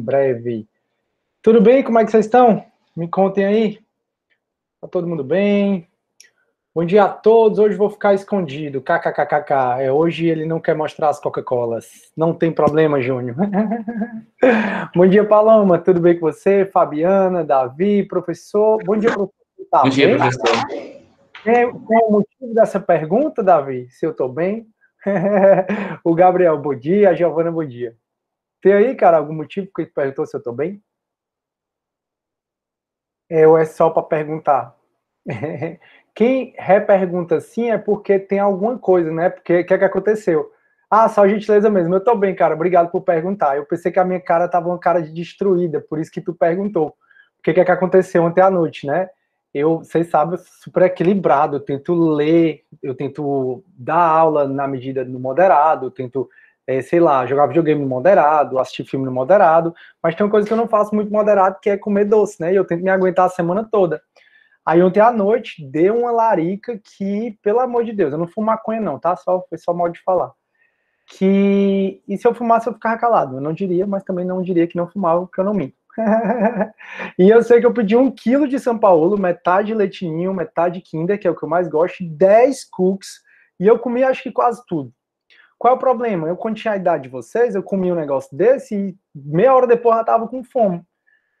breve. Tudo bem? Como é que vocês estão? Me contem aí. Tá todo mundo bem? Bom dia a todos. Hoje vou ficar escondido. KKKKK. É, hoje ele não quer mostrar as Coca-Colas. Não tem problema, Júnior. Bom dia, Paloma. Tudo bem com você? Fabiana, Davi, professor. Bom dia, professor. Tá Bom dia, bem? professor. É, qual é o motivo dessa pergunta, Davi? Se eu estou bem? o Gabriel, bom dia. A Giovana, bom dia. Tem aí, cara, algum motivo que tu perguntou se eu tô bem? É, ou é só para perguntar? Quem repergunta sim é porque tem alguma coisa, né? Porque o que é que aconteceu? Ah, só gentileza mesmo. Eu tô bem, cara. Obrigado por perguntar. Eu pensei que a minha cara tava uma cara de destruída, por isso que tu perguntou. O que é que aconteceu ontem à noite, né? Eu, vocês sabem, super equilibrado. Eu tento ler, eu tento dar aula na medida do moderado, eu tento é, sei lá, jogar videogame moderado, assistir filme moderado, mas tem uma coisa que eu não faço muito moderado, que é comer doce, né? E eu tento me aguentar a semana toda. Aí ontem à noite deu uma larica que, pelo amor de Deus, eu não fumo maconha não, tá? Só, foi só mal de falar. Que, e se eu fumasse eu ficava calado? Eu não diria, mas também não diria que não fumava, porque eu não minto. e eu sei que eu pedi um quilo de São Paulo, metade leitinho, metade Kinder, que é o que eu mais gosto, 10 cookies, e eu comi acho que quase tudo. Qual é o problema? Eu, quando tinha a idade de vocês, eu comi um negócio desse e meia hora depois eu tava com fome.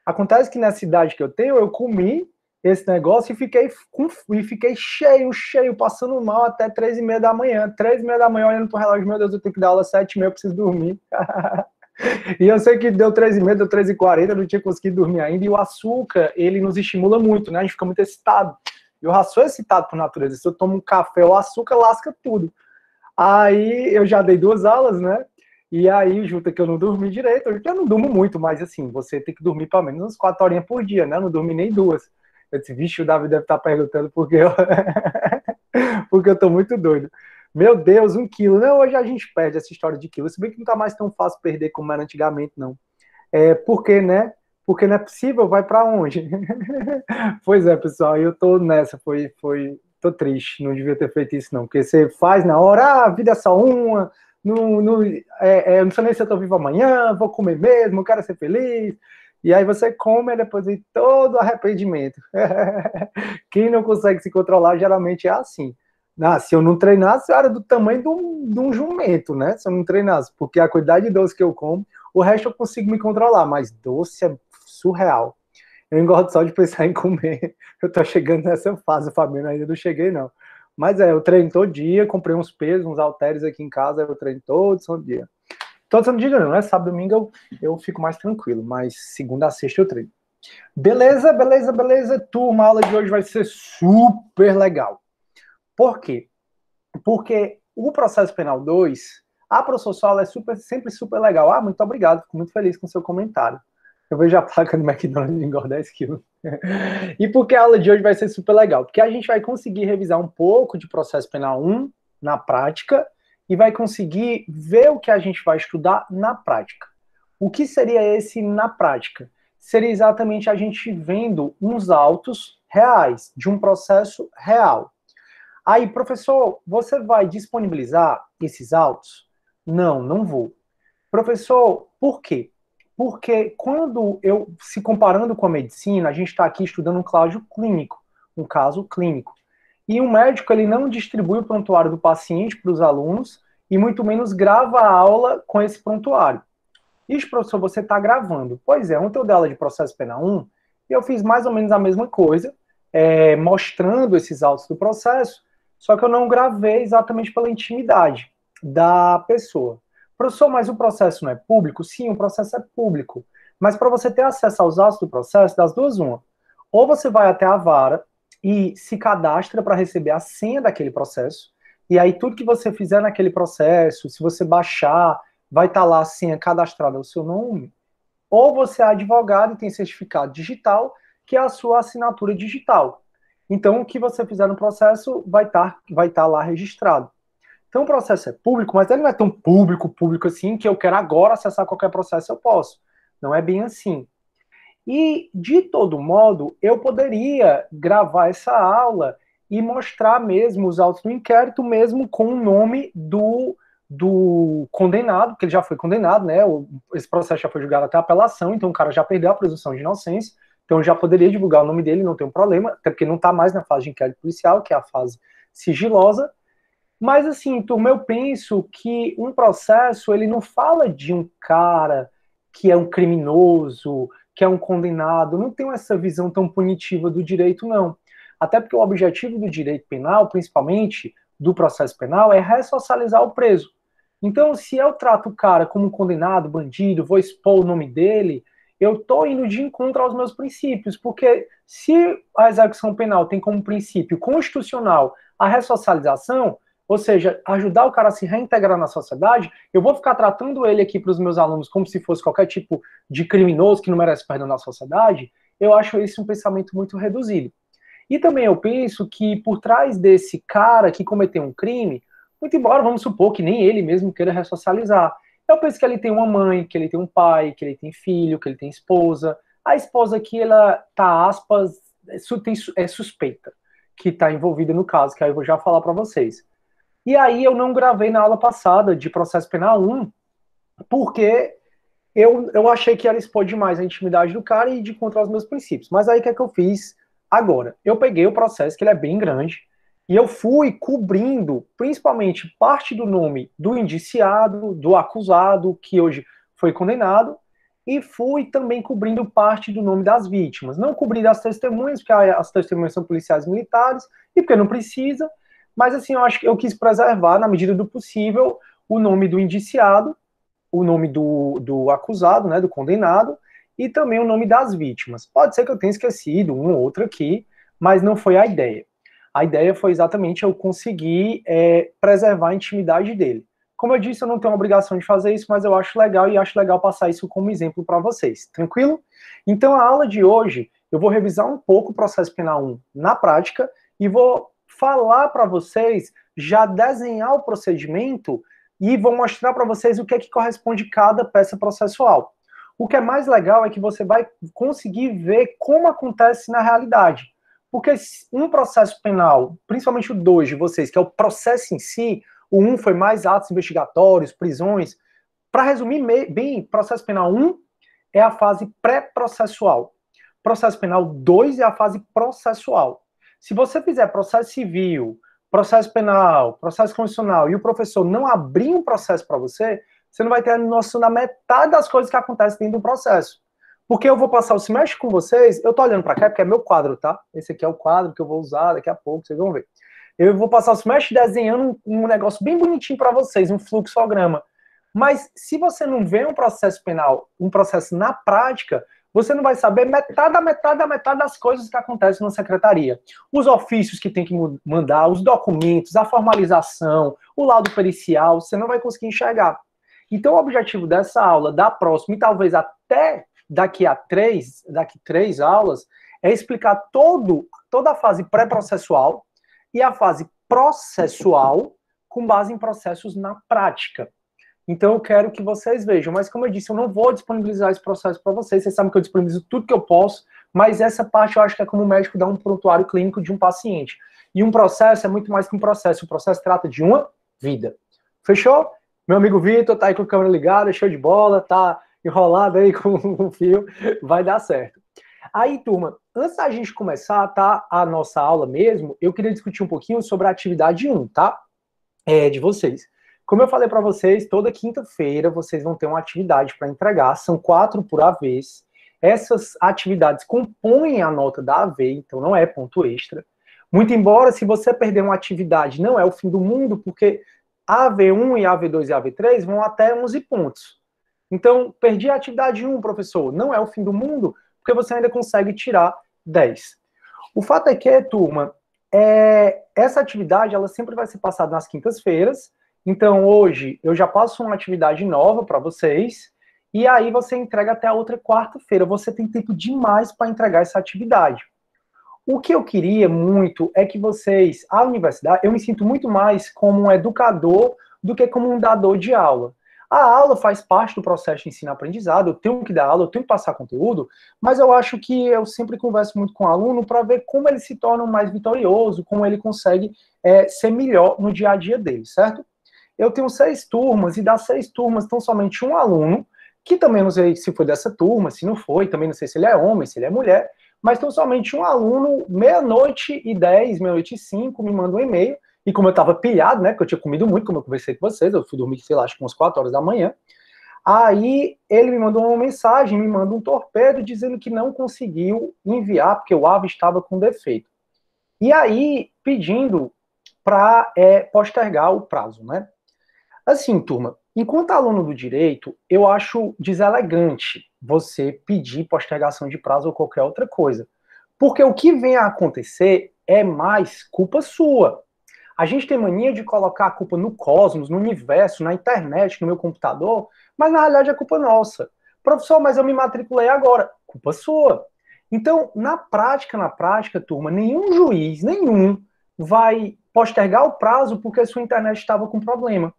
Acontece que nessa idade que eu tenho, eu comi esse negócio e fiquei, com, e fiquei cheio, cheio, passando mal até três e meia da manhã. Três e meia da manhã, olhando pro relógio, meu Deus, eu tenho que dar aula sete e meia, eu preciso dormir. e eu sei que deu três e meia, deu três e quarenta, eu não tinha conseguido dormir ainda. E o açúcar, ele nos estimula muito, né? A gente fica muito excitado. Eu já sou excitado por natureza. Se eu tomo um café o açúcar, lasca tudo. Aí eu já dei duas aulas, né? E aí, junto que eu não dormi direito, eu já não durmo muito, mas assim, você tem que dormir pelo menos umas quatro horinhas por dia, né? Eu não dormi nem duas. Eu disse, vixe, o Davi deve estar tá perguntando porque eu... porque eu tô muito doido. Meu Deus, um quilo. Não, hoje a gente perde essa história de quilo. Se bem que não tá mais tão fácil perder como era antigamente, não. É, porque, né? Porque não é possível, vai para onde? pois é, pessoal, eu tô nessa. Foi, foi, tô triste, não devia ter feito isso, não. Porque você faz na hora, ah, a vida é só uma, não, não, é, é, não sei nem se eu tô vivo amanhã, vou comer mesmo, quero ser feliz. E aí você come depois de todo arrependimento. Quem não consegue se controlar geralmente é assim. Ah, se eu não treinasse, eu era do tamanho de um, de um jumento, né? Se eu não treinasse, porque a quantidade de doce que eu como, o resto eu consigo me controlar, mas doce é surreal. Eu engordo só de pensar em comer. Eu tô chegando nessa fase, Fabiano, ainda não cheguei, não. Mas é, eu treino todo dia, comprei uns pesos, uns halteres aqui em casa, eu treino todo santo dia. Todo santo dia não, né? Sábado, domingo eu, eu fico mais tranquilo, mas segunda a sexta eu treino. Beleza, beleza, beleza, turma. A aula de hoje vai ser super legal. Por quê? Porque o processo penal 2, a professora Sola é super, sempre super legal. Ah, muito obrigado, fico muito feliz com o seu comentário eu vejo a placa do McDonald's engordar 10 quilos. e porque a aula de hoje vai ser super legal? Porque a gente vai conseguir revisar um pouco de processo penal 1 na prática e vai conseguir ver o que a gente vai estudar na prática. O que seria esse na prática? Seria exatamente a gente vendo uns autos reais, de um processo real. Aí, professor, você vai disponibilizar esses autos? Não, não vou. Professor, por quê? Porque quando eu, se comparando com a medicina, a gente está aqui estudando um caso clínico, um caso clínico. E o um médico ele não distribui o prontuário do paciente para os alunos e muito menos grava a aula com esse prontuário. Isso, professor, você está gravando. Pois é, ontem eu dei aula de processo penal 1 e eu fiz mais ou menos a mesma coisa, é, mostrando esses autos do processo, só que eu não gravei exatamente pela intimidade da pessoa. Professor, mas o processo não é público? Sim, o processo é público. Mas para você ter acesso aos atos do processo, das duas, uma. Ou você vai até a vara e se cadastra para receber a senha daquele processo, e aí tudo que você fizer naquele processo, se você baixar, vai estar tá lá a senha cadastrada ao seu nome. Ou você é advogado e tem certificado digital, que é a sua assinatura digital. Então, o que você fizer no processo vai estar tá, vai tá lá registrado. Então o processo é público, mas ele não é tão público, público assim, que eu quero agora acessar qualquer processo, eu posso. Não é bem assim. E, de todo modo, eu poderia gravar essa aula e mostrar mesmo os autos do inquérito, mesmo com o nome do, do condenado, que ele já foi condenado, né? Esse processo já foi julgado até apelação, então o cara já perdeu a presunção de inocência, então eu já poderia divulgar o nome dele, não tem um problema, até porque não está mais na fase de inquérito policial, que é a fase sigilosa. Mas assim, turma, eu penso que um processo ele não fala de um cara que é um criminoso, que é um condenado. Não tem essa visão tão punitiva do direito, não. Até porque o objetivo do direito penal, principalmente do processo penal, é ressocializar o preso. Então, se eu trato o cara como um condenado, bandido, vou expor o nome dele, eu estou indo de encontro aos meus princípios, porque se a execução penal tem como princípio constitucional a ressocialização, ou seja, ajudar o cara a se reintegrar na sociedade, eu vou ficar tratando ele aqui para os meus alunos como se fosse qualquer tipo de criminoso que não merece perdão na sociedade, eu acho esse um pensamento muito reduzido. E também eu penso que por trás desse cara que cometeu um crime, muito embora vamos supor que nem ele mesmo queira ressocializar, eu penso que ele tem uma mãe, que ele tem um pai, que ele tem filho, que ele tem esposa. A esposa aqui, ela tá, aspas, é suspeita, que está envolvida no caso, que aí eu vou já falar para vocês. E aí eu não gravei na aula passada de processo penal 1, porque eu, eu achei que ela expôs demais a intimidade do cara e de contra os meus princípios. Mas aí o que é que eu fiz agora? Eu peguei o processo, que ele é bem grande, e eu fui cobrindo principalmente parte do nome do indiciado, do acusado, que hoje foi condenado, e fui também cobrindo parte do nome das vítimas. Não cobri das testemunhas, porque as testemunhas são policiais militares, e porque não precisa, mas assim, eu acho que eu quis preservar, na medida do possível, o nome do indiciado, o nome do, do acusado, né, do condenado, e também o nome das vítimas. Pode ser que eu tenha esquecido um ou outro aqui, mas não foi a ideia. A ideia foi exatamente eu conseguir é, preservar a intimidade dele. Como eu disse, eu não tenho a obrigação de fazer isso, mas eu acho legal e acho legal passar isso como exemplo para vocês. Tranquilo? Então, a aula de hoje, eu vou revisar um pouco o processo penal 1 na prática e vou falar para vocês, já desenhar o procedimento e vou mostrar para vocês o que é que corresponde cada peça processual. O que é mais legal é que você vai conseguir ver como acontece na realidade. Porque um processo penal, principalmente o 2 de vocês, que é o processo em si, o 1 um foi mais atos investigatórios, prisões. Para resumir bem, processo penal 1 um é a fase pré-processual. Processo penal 2 é a fase processual. Se você fizer processo civil, processo penal, processo constitucional e o professor não abrir um processo para você, você não vai ter noção da metade das coisas que acontecem dentro do processo. Porque eu vou passar o semestre com vocês, eu estou olhando para cá porque é meu quadro, tá? Esse aqui é o quadro que eu vou usar daqui a pouco, vocês vão ver. Eu vou passar o semestre desenhando um negócio bem bonitinho para vocês, um fluxograma. Mas se você não vê um processo penal, um processo na prática, você não vai saber metade, metade, metade das coisas que acontecem na secretaria. Os ofícios que tem que mandar, os documentos, a formalização, o laudo pericial, você não vai conseguir enxergar. Então, o objetivo dessa aula, da próxima e talvez até daqui a três, daqui três aulas, é explicar todo, toda a fase pré-processual e a fase processual com base em processos na prática. Então eu quero que vocês vejam. Mas como eu disse, eu não vou disponibilizar esse processo para vocês. Vocês sabem que eu disponibilizo tudo que eu posso, mas essa parte eu acho que é como o médico dá um prontuário clínico de um paciente. E um processo é muito mais que um processo. O processo trata de uma vida. Fechou? Meu amigo Vitor tá aí com a câmera ligada, show de bola, tá enrolado aí com o fio, vai dar certo. Aí, turma, antes da gente começar, tá, a nossa aula mesmo, eu queria discutir um pouquinho sobre a atividade 1, tá? É, de vocês. Como eu falei para vocês, toda quinta-feira vocês vão ter uma atividade para entregar, são quatro por vez. Essas atividades compõem a nota da AV, então não é ponto extra. Muito embora, se você perder uma atividade, não é o fim do mundo, porque AV1 e AV2 e AV3 vão até 11 pontos. Então, perdi a atividade 1, professor, não é o fim do mundo, porque você ainda consegue tirar 10. O fato é que, turma, é, essa atividade ela sempre vai ser passada nas quintas-feiras, então, hoje eu já passo uma atividade nova para vocês, e aí você entrega até a outra quarta-feira. Você tem tempo demais para entregar essa atividade. O que eu queria muito é que vocês, a universidade, eu me sinto muito mais como um educador do que como um dador de aula. A aula faz parte do processo de ensino-aprendizado, eu tenho que dar aula, eu tenho que passar conteúdo, mas eu acho que eu sempre converso muito com o aluno para ver como ele se torna mais vitorioso, como ele consegue é, ser melhor no dia a dia dele, certo? eu tenho seis turmas e das seis turmas estão somente um aluno, que também não sei se foi dessa turma, se não foi, também não sei se ele é homem, se ele é mulher, mas estão somente um aluno, meia-noite e dez, meia-noite e cinco, me manda um e-mail, e como eu estava pilhado, né, porque eu tinha comido muito, como eu conversei com vocês, eu fui dormir, sei lá, acho que umas quatro horas da manhã, Aí ele me mandou uma mensagem, me mandou um torpedo dizendo que não conseguiu enviar porque o AVE estava com defeito. E aí pedindo para é, postergar o prazo, né? Assim, turma, enquanto aluno do direito, eu acho deselegante você pedir postergação de prazo ou qualquer outra coisa. Porque o que vem a acontecer é mais culpa sua. A gente tem mania de colocar a culpa no cosmos, no universo, na internet, no meu computador, mas na realidade é culpa nossa. Professor, mas eu me matriculei agora. Culpa sua. Então, na prática, na prática, turma, nenhum juiz, nenhum, vai postergar o prazo porque a sua internet estava com problema.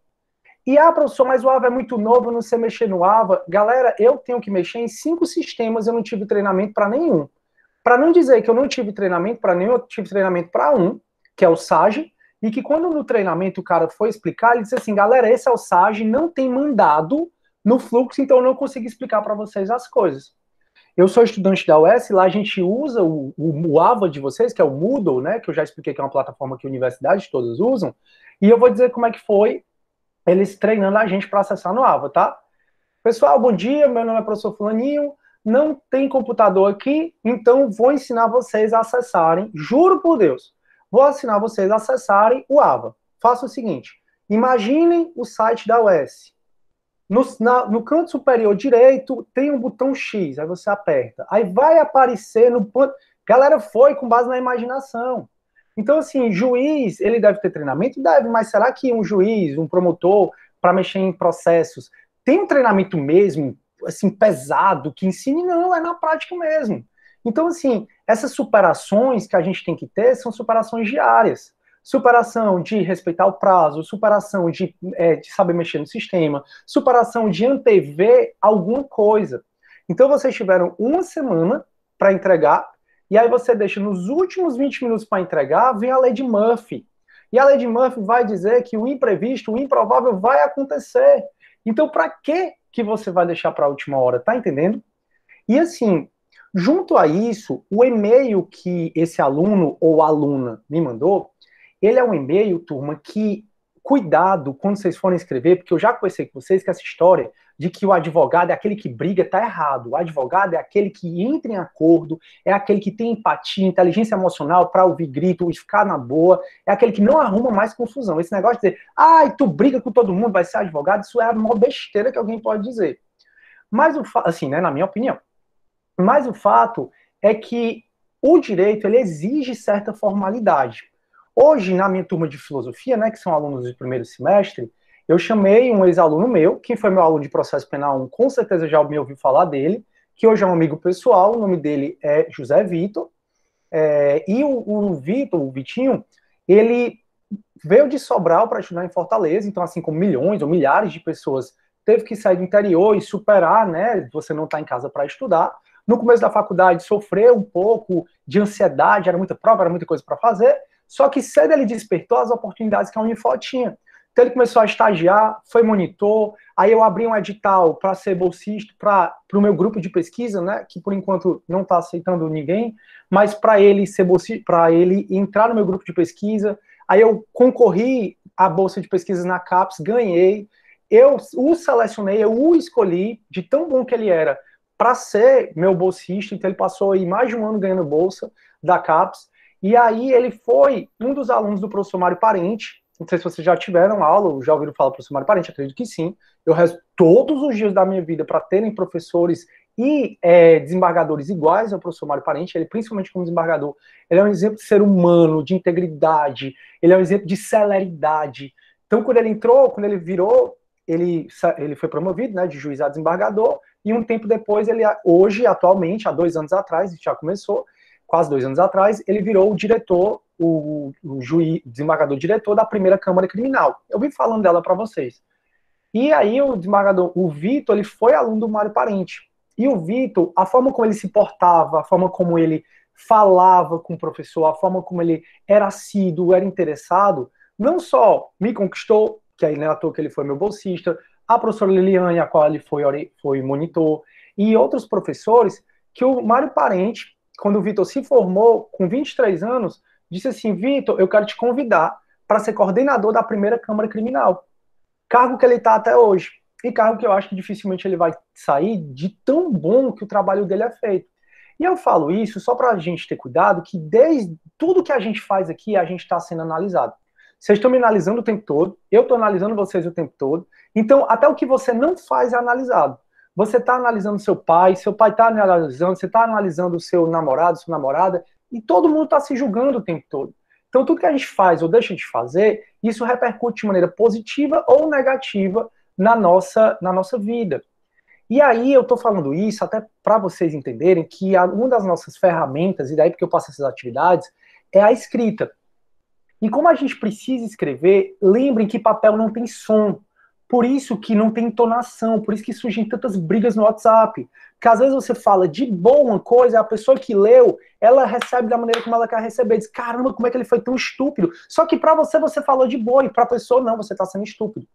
E ah, professor, mas o AVA é muito novo, eu não sei mexer no AVA. Galera, eu tenho que mexer em cinco sistemas, eu não tive treinamento para nenhum. Para não dizer que eu não tive treinamento para nenhum, eu tive treinamento para um, que é o SAGE, e que quando no treinamento o cara foi explicar, ele disse assim: galera, esse é o SAGE, não tem mandado no fluxo, então eu não consegui explicar para vocês as coisas. Eu sou estudante da US lá a gente usa o, o, o, AVA de vocês, que é o Moodle, né? Que eu já expliquei que é uma plataforma que universidades todas usam. E eu vou dizer como é que foi eles treinando a gente para acessar no AVA, tá? Pessoal, bom dia, meu nome é professor Fulaninho, não tem computador aqui, então vou ensinar vocês a acessarem, juro por Deus, vou ensinar vocês a acessarem o AVA. Faça o seguinte, imaginem o site da UES. No, na, no canto superior direito tem um botão X, aí você aperta. Aí vai aparecer no... Galera, foi com base na imaginação. Então, assim, juiz, ele deve ter treinamento? Deve, mas será que um juiz, um promotor, para mexer em processos, tem um treinamento mesmo, assim, pesado, que ensine? Não, é na prática mesmo. Então, assim, essas superações que a gente tem que ter são superações diárias. Superação de respeitar o prazo, superação de, é, de saber mexer no sistema, superação de antever alguma coisa. Então, vocês tiveram uma semana para entregar e aí você deixa nos últimos 20 minutos para entregar, vem a lei de Murphy. E a lei de Murphy vai dizer que o imprevisto, o improvável vai acontecer. Então, para que que você vai deixar para a última hora, tá entendendo? E assim, junto a isso, o e-mail que esse aluno ou aluna me mandou, ele é um e-mail, turma, que cuidado quando vocês forem escrever, porque eu já conheci com vocês que essa história de que o advogado é aquele que briga tá errado. O advogado é aquele que entra em acordo, é aquele que tem empatia, inteligência emocional para ouvir grito e ficar na boa, é aquele que não arruma mais confusão. Esse negócio de dizer, ai, tu briga com todo mundo, vai ser advogado, isso é a maior besteira que alguém pode dizer. Mas o assim, né, na minha opinião. Mas o fato é que o direito ele exige certa formalidade. Hoje, na minha turma de filosofia, né, que são alunos de primeiro semestre, eu chamei um ex-aluno meu, que foi meu aluno de processo penal 1, com certeza já me ouviu falar dele, que hoje é um amigo pessoal, o nome dele é José Vitor. É, e o, o Vitor, o Vitinho, ele veio de Sobral para estudar em Fortaleza, então, assim como milhões ou milhares de pessoas, teve que sair do interior e superar, né? Você não está em casa para estudar. No começo da faculdade, sofreu um pouco de ansiedade, era muita prova, era muita coisa para fazer só que cedo ele despertou as oportunidades que a Unifol tinha. Então ele começou a estagiar, foi monitor, aí eu abri um edital para ser bolsista para o meu grupo de pesquisa, né, que por enquanto não está aceitando ninguém, mas para ele ser bolsista, para ele entrar no meu grupo de pesquisa, aí eu concorri à bolsa de pesquisa na CAPES, ganhei, eu o selecionei, eu o escolhi de tão bom que ele era para ser meu bolsista, então ele passou aí mais de um ano ganhando bolsa da CAPES, e aí ele foi um dos alunos do professor Mário Parente. Não sei se vocês já tiveram aula ou já ouviram falar do professor Mário Parente, acredito que sim. Eu rezo todos os dias da minha vida para terem professores e é, desembargadores iguais ao professor Mário Parente, ele principalmente como desembargador, ele é um exemplo de ser humano, de integridade, ele é um exemplo de celeridade. Então, quando ele entrou, quando ele virou, ele, ele foi promovido né, de juiz a desembargador, e um tempo depois, ele hoje, atualmente, há dois anos atrás, já começou, quase dois anos atrás, ele virou o diretor, o, o juiz, desembargador diretor da primeira Câmara Criminal. Eu vim falando dela para vocês. E aí o desembargador, o Vitor, ele foi aluno do Mário Parente. E o Vitor, a forma como ele se portava, a forma como ele falava com o professor, a forma como ele era assíduo, era interessado, não só me conquistou, que aí não é à toa que ele foi meu bolsista, a professora Liliane, a qual ele foi, foi monitor, e outros professores, que o Mário Parente quando o Vitor se formou, com 23 anos, disse assim: Vitor, eu quero te convidar para ser coordenador da primeira Câmara Criminal. Cargo que ele está até hoje. E cargo que eu acho que dificilmente ele vai sair de tão bom que o trabalho dele é feito. E eu falo isso só para a gente ter cuidado que desde tudo que a gente faz aqui, a gente está sendo analisado. Vocês estão me analisando o tempo todo, eu estou analisando vocês o tempo todo. Então, até o que você não faz é analisado. Você está analisando seu pai, seu pai está analisando, você está analisando o seu namorado, sua namorada, e todo mundo está se julgando o tempo todo. Então, tudo que a gente faz ou deixa de fazer, isso repercute de maneira positiva ou negativa na nossa, na nossa vida. E aí eu estou falando isso até para vocês entenderem que uma das nossas ferramentas, e daí porque eu passo essas atividades, é a escrita. E como a gente precisa escrever, lembrem que papel não tem som. Por isso que não tem entonação, por isso que surgem tantas brigas no WhatsApp. Porque às vezes você fala de boa uma coisa, a pessoa que leu, ela recebe da maneira como ela quer receber. Diz, caramba, como é que ele foi tão estúpido? Só que para você, você falou de boa, e pra pessoa, não, você tá sendo estúpido.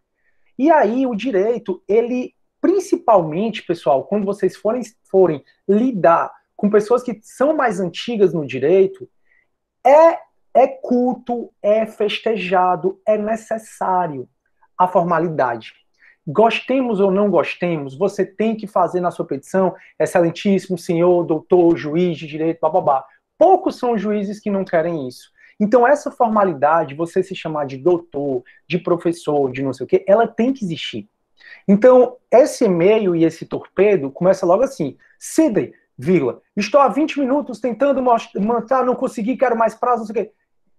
E aí, o direito, ele, principalmente, pessoal, quando vocês forem, forem lidar com pessoas que são mais antigas no direito, é, é culto, é festejado, é necessário a formalidade. Gostemos ou não gostemos, você tem que fazer na sua petição, excelentíssimo senhor, doutor, juiz de direito, bababá. Poucos são juízes que não querem isso. Então, essa formalidade, você se chamar de doutor, de professor, de não sei o quê, ela tem que existir. Então, esse e-mail e esse torpedo começa logo assim: Sidney, vírgula, estou há 20 minutos tentando mostrar, não consegui, quero mais prazo, não sei o quê.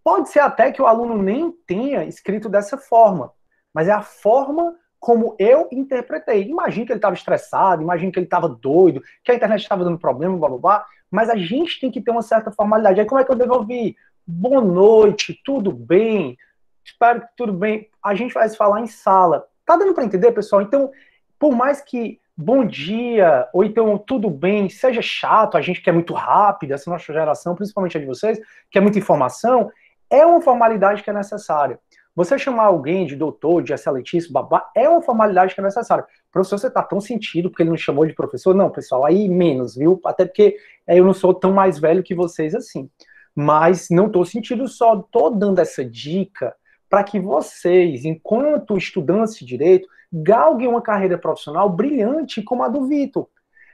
Pode ser até que o aluno nem tenha escrito dessa forma, mas é a forma como eu interpretei. Imagina que ele estava estressado, imagina que ele estava doido, que a internet estava dando problema, blá blá blá, mas a gente tem que ter uma certa formalidade. Aí como é que eu devolvi? Boa noite, tudo bem? Espero que tudo bem. A gente vai se falar em sala. Tá dando para entender, pessoal? Então, por mais que bom dia, ou então tudo bem, seja chato, a gente que é muito rápido, essa nossa geração, principalmente a de vocês, que é muita informação, é uma formalidade que é necessária. Você chamar alguém de doutor, de excelentíssimo, babá, é uma formalidade que é necessária. Professor, você está tão sentido porque ele não chamou de professor? Não, pessoal, aí menos, viu? Até porque é, eu não sou tão mais velho que vocês assim. Mas não estou sentido só, estou dando essa dica para que vocês, enquanto estudantes de direito, galguem uma carreira profissional brilhante como a do Vitor.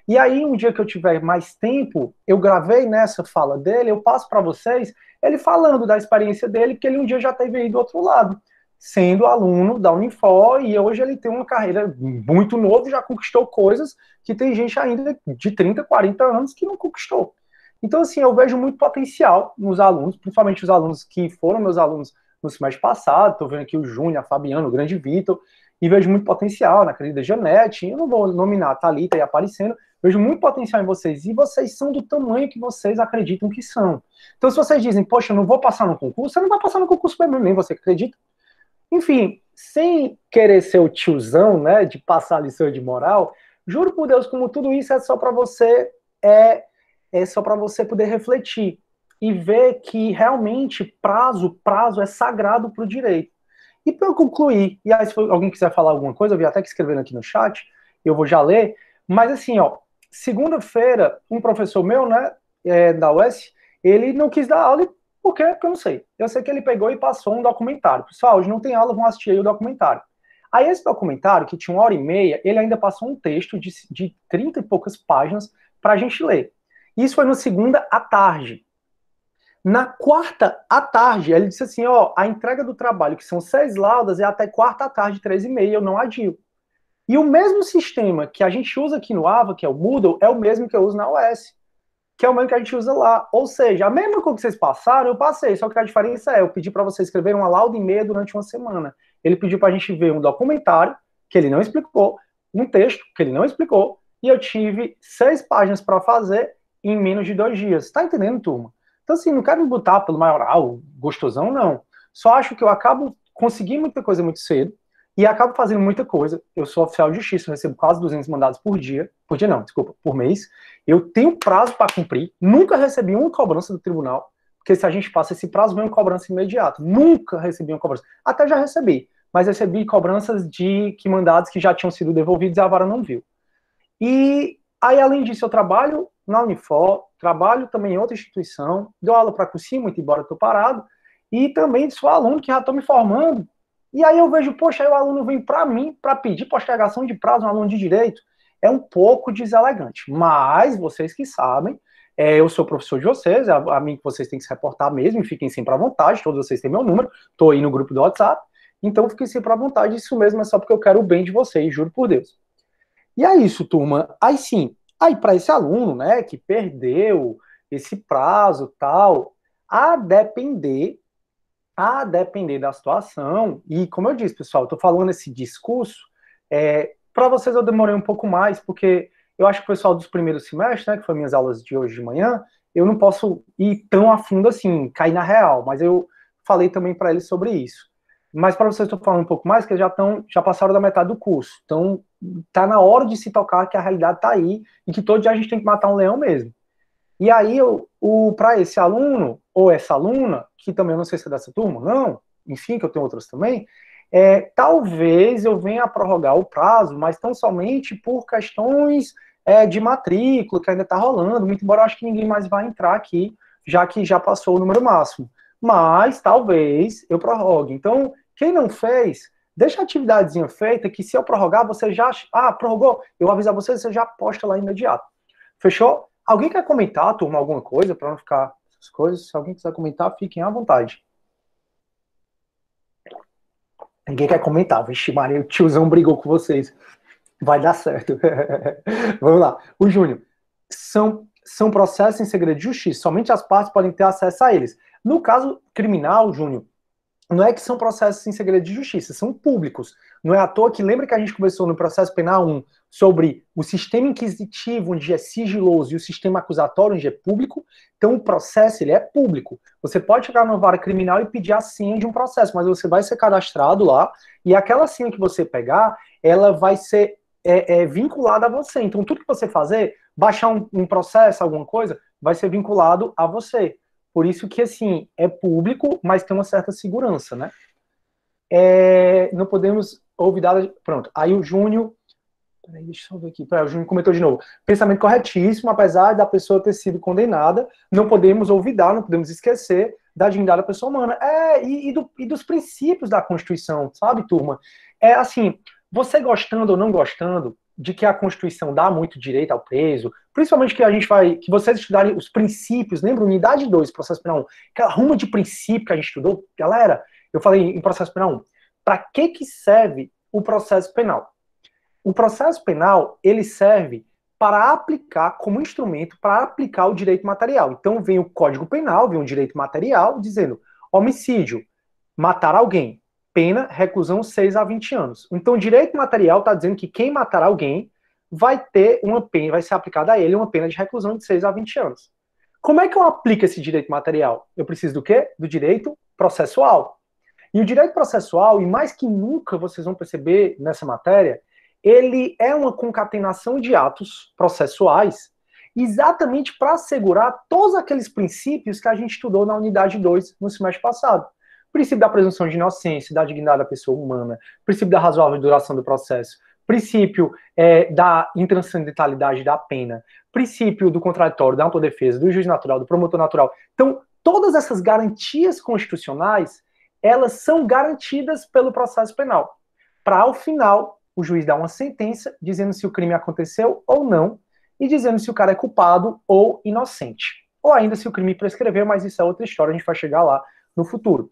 E aí, um dia que eu tiver mais tempo, eu gravei nessa fala dele, eu passo para vocês ele falando da experiência dele, que ele um dia já teve aí do outro lado, sendo aluno da Unifor, e hoje ele tem uma carreira muito nova, já conquistou coisas que tem gente ainda de 30, 40 anos que não conquistou. Então, assim, eu vejo muito potencial nos alunos, principalmente os alunos que foram meus alunos no semestre passado, estou vendo aqui o Júnior, a Fabiano, o grande Vitor, e vejo muito potencial na querida Janete, eu não vou nominar a Thalita aí aparecendo, Vejo muito potencial em vocês. E vocês são do tamanho que vocês acreditam que são. Então, se vocês dizem, poxa, eu não vou passar no concurso, você não vai passar no concurso mesmo, nem você acredita. Enfim, sem querer ser o tiozão, né, de passar a lição de moral, juro por Deus, como tudo isso é só para você é, é só para você poder refletir e ver que realmente prazo, prazo é sagrado para o direito. E para eu concluir, e aí se alguém quiser falar alguma coisa, eu vi até que escrevendo aqui no chat, eu vou já ler, mas assim, ó, segunda-feira, um professor meu, né, é, da US, ele não quis dar aula, por quê? Porque eu não sei. Eu sei que ele pegou e passou um documentário. Pessoal, ah, hoje não tem aula, vão assistir aí o documentário. Aí esse documentário, que tinha uma hora e meia, ele ainda passou um texto de, de 30 e poucas páginas para a gente ler. Isso foi na segunda à tarde. Na quarta à tarde, ele disse assim, ó, a entrega do trabalho, que são seis laudas, é até quarta à tarde, três e meia, eu não adio. E o mesmo sistema que a gente usa aqui no AVA, que é o Moodle, é o mesmo que eu uso na OS, que é o mesmo que a gente usa lá. Ou seja, a mesma coisa que vocês passaram, eu passei, só que a diferença é, eu pedi para vocês escreverem uma lauda e meia durante uma semana. Ele pediu para a gente ver um documentário, que ele não explicou, um texto, que ele não explicou, e eu tive seis páginas para fazer em menos de dois dias. está entendendo, turma? Então, assim, não quero me botar pelo maioral, gostosão, não. Só acho que eu acabo conseguindo muita coisa muito cedo, e acabo fazendo muita coisa. Eu sou oficial de justiça, eu recebo quase 200 mandados por dia. Por dia não, desculpa, por mês. Eu tenho prazo para cumprir. Nunca recebi uma cobrança do tribunal. Porque se a gente passa esse prazo, vem uma cobrança imediata. Nunca recebi uma cobrança. Até já recebi. Mas recebi cobranças de que mandados que já tinham sido devolvidos e a vara não viu. E aí, além disso, eu trabalho na Unifor, trabalho também em outra instituição, dou aula para cursinho, muito embora eu estou parado, e também sou aluno que já estou me formando e aí eu vejo, poxa, aí o aluno vem para mim para pedir postergação de prazo, um aluno de direito. É um pouco deselegante. Mas vocês que sabem, é, eu sou professor de vocês, é a, a mim que vocês têm que se reportar mesmo, fiquem sempre à vontade, todos vocês têm meu número, estou aí no grupo do WhatsApp, então fiquem sempre à vontade, isso mesmo é só porque eu quero o bem de vocês, juro por Deus. E é isso, turma. Aí sim, aí para esse aluno, né, que perdeu esse prazo tal, a depender a depender da situação, e como eu disse, pessoal, eu tô falando esse discurso, é, para vocês eu demorei um pouco mais, porque eu acho que o pessoal dos primeiros semestres, né, que foram minhas aulas de hoje de manhã, eu não posso ir tão a fundo assim, cair na real, mas eu falei também para eles sobre isso. Mas para vocês estou falando um pouco mais, que eles já estão, já passaram da metade do curso. Então, tá na hora de se tocar que a realidade tá aí e que todo dia a gente tem que matar um leão mesmo. E aí, o para esse aluno ou essa aluna, que também eu não sei se é dessa turma, não, enfim, que eu tenho outras também, é, talvez eu venha a prorrogar o prazo, mas tão somente por questões é, de matrícula que ainda está rolando, muito embora eu acho que ninguém mais vai entrar aqui, já que já passou o número máximo. Mas talvez eu prorrogue. Então, quem não fez, deixa a atividadezinha feita, que se eu prorrogar, você já. Ah, prorrogou? Eu aviso a você, você já posta lá imediato. Fechou? Alguém quer comentar, turma, alguma coisa para não ficar essas coisas? Se alguém quiser comentar, fiquem à vontade. Ninguém quer comentar. Vixe, Maria, o tiozão brigou com vocês. Vai dar certo. Vamos lá. O Júnior. São, são processos em segredo de justiça. Somente as partes podem ter acesso a eles. No caso criminal, Júnior, não é que são processos em segredo de justiça, são públicos. Não é à toa que lembra que a gente começou no processo penal 1 sobre o sistema inquisitivo, onde é sigiloso, e o sistema acusatório, onde é público. Então, o processo ele é público. Você pode chegar numa vara criminal e pedir a senha de um processo, mas você vai ser cadastrado lá, e aquela senha que você pegar, ela vai ser é, é vinculada a você. Então, tudo que você fazer, baixar um, um processo, alguma coisa, vai ser vinculado a você. Por isso que, assim, é público, mas tem uma certa segurança, né? É, não podemos olvidar... Pronto, aí o Júnior... Peraí, deixa eu ver aqui. Peraí, o Júnior comentou de novo. Pensamento corretíssimo, apesar da pessoa ter sido condenada, não podemos olvidar, não podemos esquecer da dignidade da pessoa humana. É, e, e, do, e dos princípios da Constituição, sabe, turma? É assim, você gostando ou não gostando, de que a Constituição dá muito direito ao preso, principalmente que a gente vai, que vocês estudarem os princípios, lembra? Unidade 2, processo penal 1, aquela ruma de princípio que a gente estudou, galera, eu falei em processo penal 1, para que que serve o processo penal? O processo penal, ele serve para aplicar, como instrumento, para aplicar o direito material. Então vem o Código Penal, vem o direito material, dizendo homicídio, matar alguém, pena, reclusão 6 a 20 anos. Então, direito material está dizendo que quem matar alguém vai ter uma pena, vai ser aplicada a ele uma pena de reclusão de 6 a 20 anos. Como é que eu aplico esse direito material? Eu preciso do quê? Do direito processual. E o direito processual, e mais que nunca vocês vão perceber nessa matéria, ele é uma concatenação de atos processuais exatamente para assegurar todos aqueles princípios que a gente estudou na unidade 2 no semestre passado princípio da presunção de inocência, da dignidade da pessoa humana, princípio da razoável duração do processo, princípio é, da intranscendentalidade da pena, princípio do contraditório, da autodefesa, do juiz natural, do promotor natural. Então, todas essas garantias constitucionais, elas são garantidas pelo processo penal. Para, ao final, o juiz dar uma sentença dizendo se o crime aconteceu ou não e dizendo se o cara é culpado ou inocente. Ou ainda se o crime prescreveu, mas isso é outra história, a gente vai chegar lá no futuro.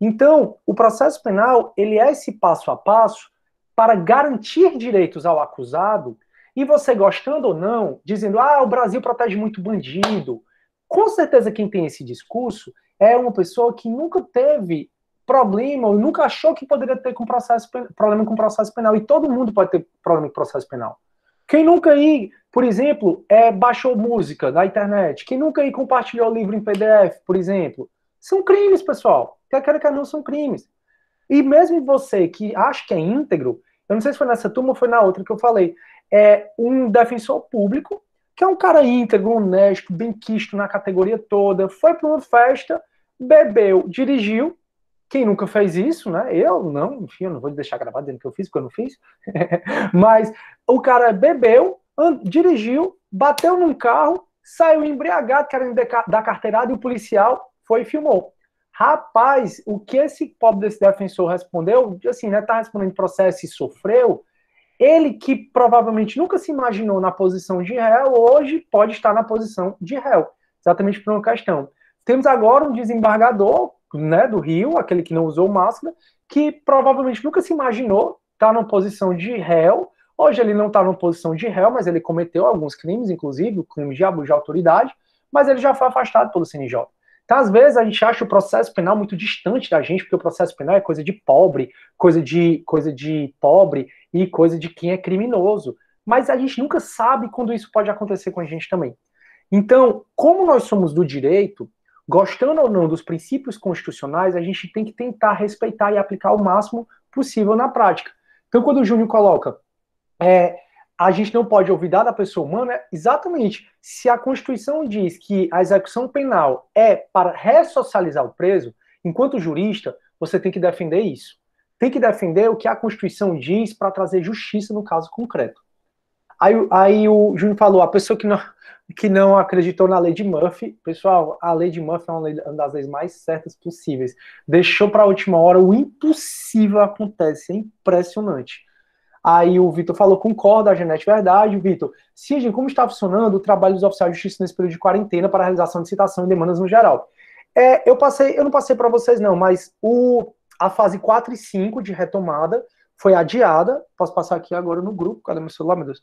Então, o processo penal, ele é esse passo a passo para garantir direitos ao acusado, e você gostando ou não, dizendo: "Ah, o Brasil protege muito bandido". Com certeza quem tem esse discurso é uma pessoa que nunca teve problema ou nunca achou que poderia ter com processo, problema com processo penal. E todo mundo pode ter problema com processo penal. Quem nunca aí, por exemplo, é, baixou música na internet, quem nunca aí compartilhou livro em PDF, por exemplo, são crimes, pessoal que não são crimes. E mesmo você que acha que é íntegro, eu não sei se foi nessa turma ou foi na outra que eu falei, é um defensor público, que é um cara íntegro, honesto, bem quisto na categoria toda, foi para uma festa, bebeu, dirigiu. Quem nunca fez isso, né? Eu não, enfim, eu não vou deixar gravado dentro que eu fiz, porque eu não fiz. Mas o cara bebeu, dirigiu, bateu num carro, saiu embriagado querendo dar carteirada e o policial foi e filmou. Rapaz, o que esse pobre desse defensor respondeu, assim, né, tá respondendo processo e sofreu, ele que provavelmente nunca se imaginou na posição de réu, hoje pode estar na posição de réu, exatamente por uma questão. Temos agora um desembargador, né, do Rio, aquele que não usou máscara, que provavelmente nunca se imaginou estar tá na posição de réu, hoje ele não está na posição de réu, mas ele cometeu alguns crimes, inclusive o crime de abuso de autoridade, mas ele já foi afastado pelo CNJ. Então, às vezes, a gente acha o processo penal muito distante da gente, porque o processo penal é coisa de pobre, coisa de, coisa de pobre e coisa de quem é criminoso. Mas a gente nunca sabe quando isso pode acontecer com a gente também. Então, como nós somos do direito, gostando ou não dos princípios constitucionais, a gente tem que tentar respeitar e aplicar o máximo possível na prática. Então, quando o Júnior coloca é, a gente não pode olvidar da pessoa humana é exatamente se a Constituição diz que a execução penal é para ressocializar o preso, enquanto jurista, você tem que defender isso. Tem que defender o que a Constituição diz para trazer justiça no caso concreto. Aí, aí o Júnior falou, a pessoa que não, que não acreditou na lei de Murphy, pessoal, a lei de Murphy é uma, lei, uma das leis mais certas possíveis. Deixou para a última hora, o impossível acontece, é impressionante. Aí o Vitor falou, concorda, a Janete, verdade, Vitor. Sigem, como está funcionando o trabalho dos oficiais de justiça nesse período de quarentena para a realização de citação e demandas no geral? É, eu passei, eu não passei para vocês não, mas o, a fase 4 e 5 de retomada foi adiada, posso passar aqui agora no grupo, cadê meu celular, meu Deus?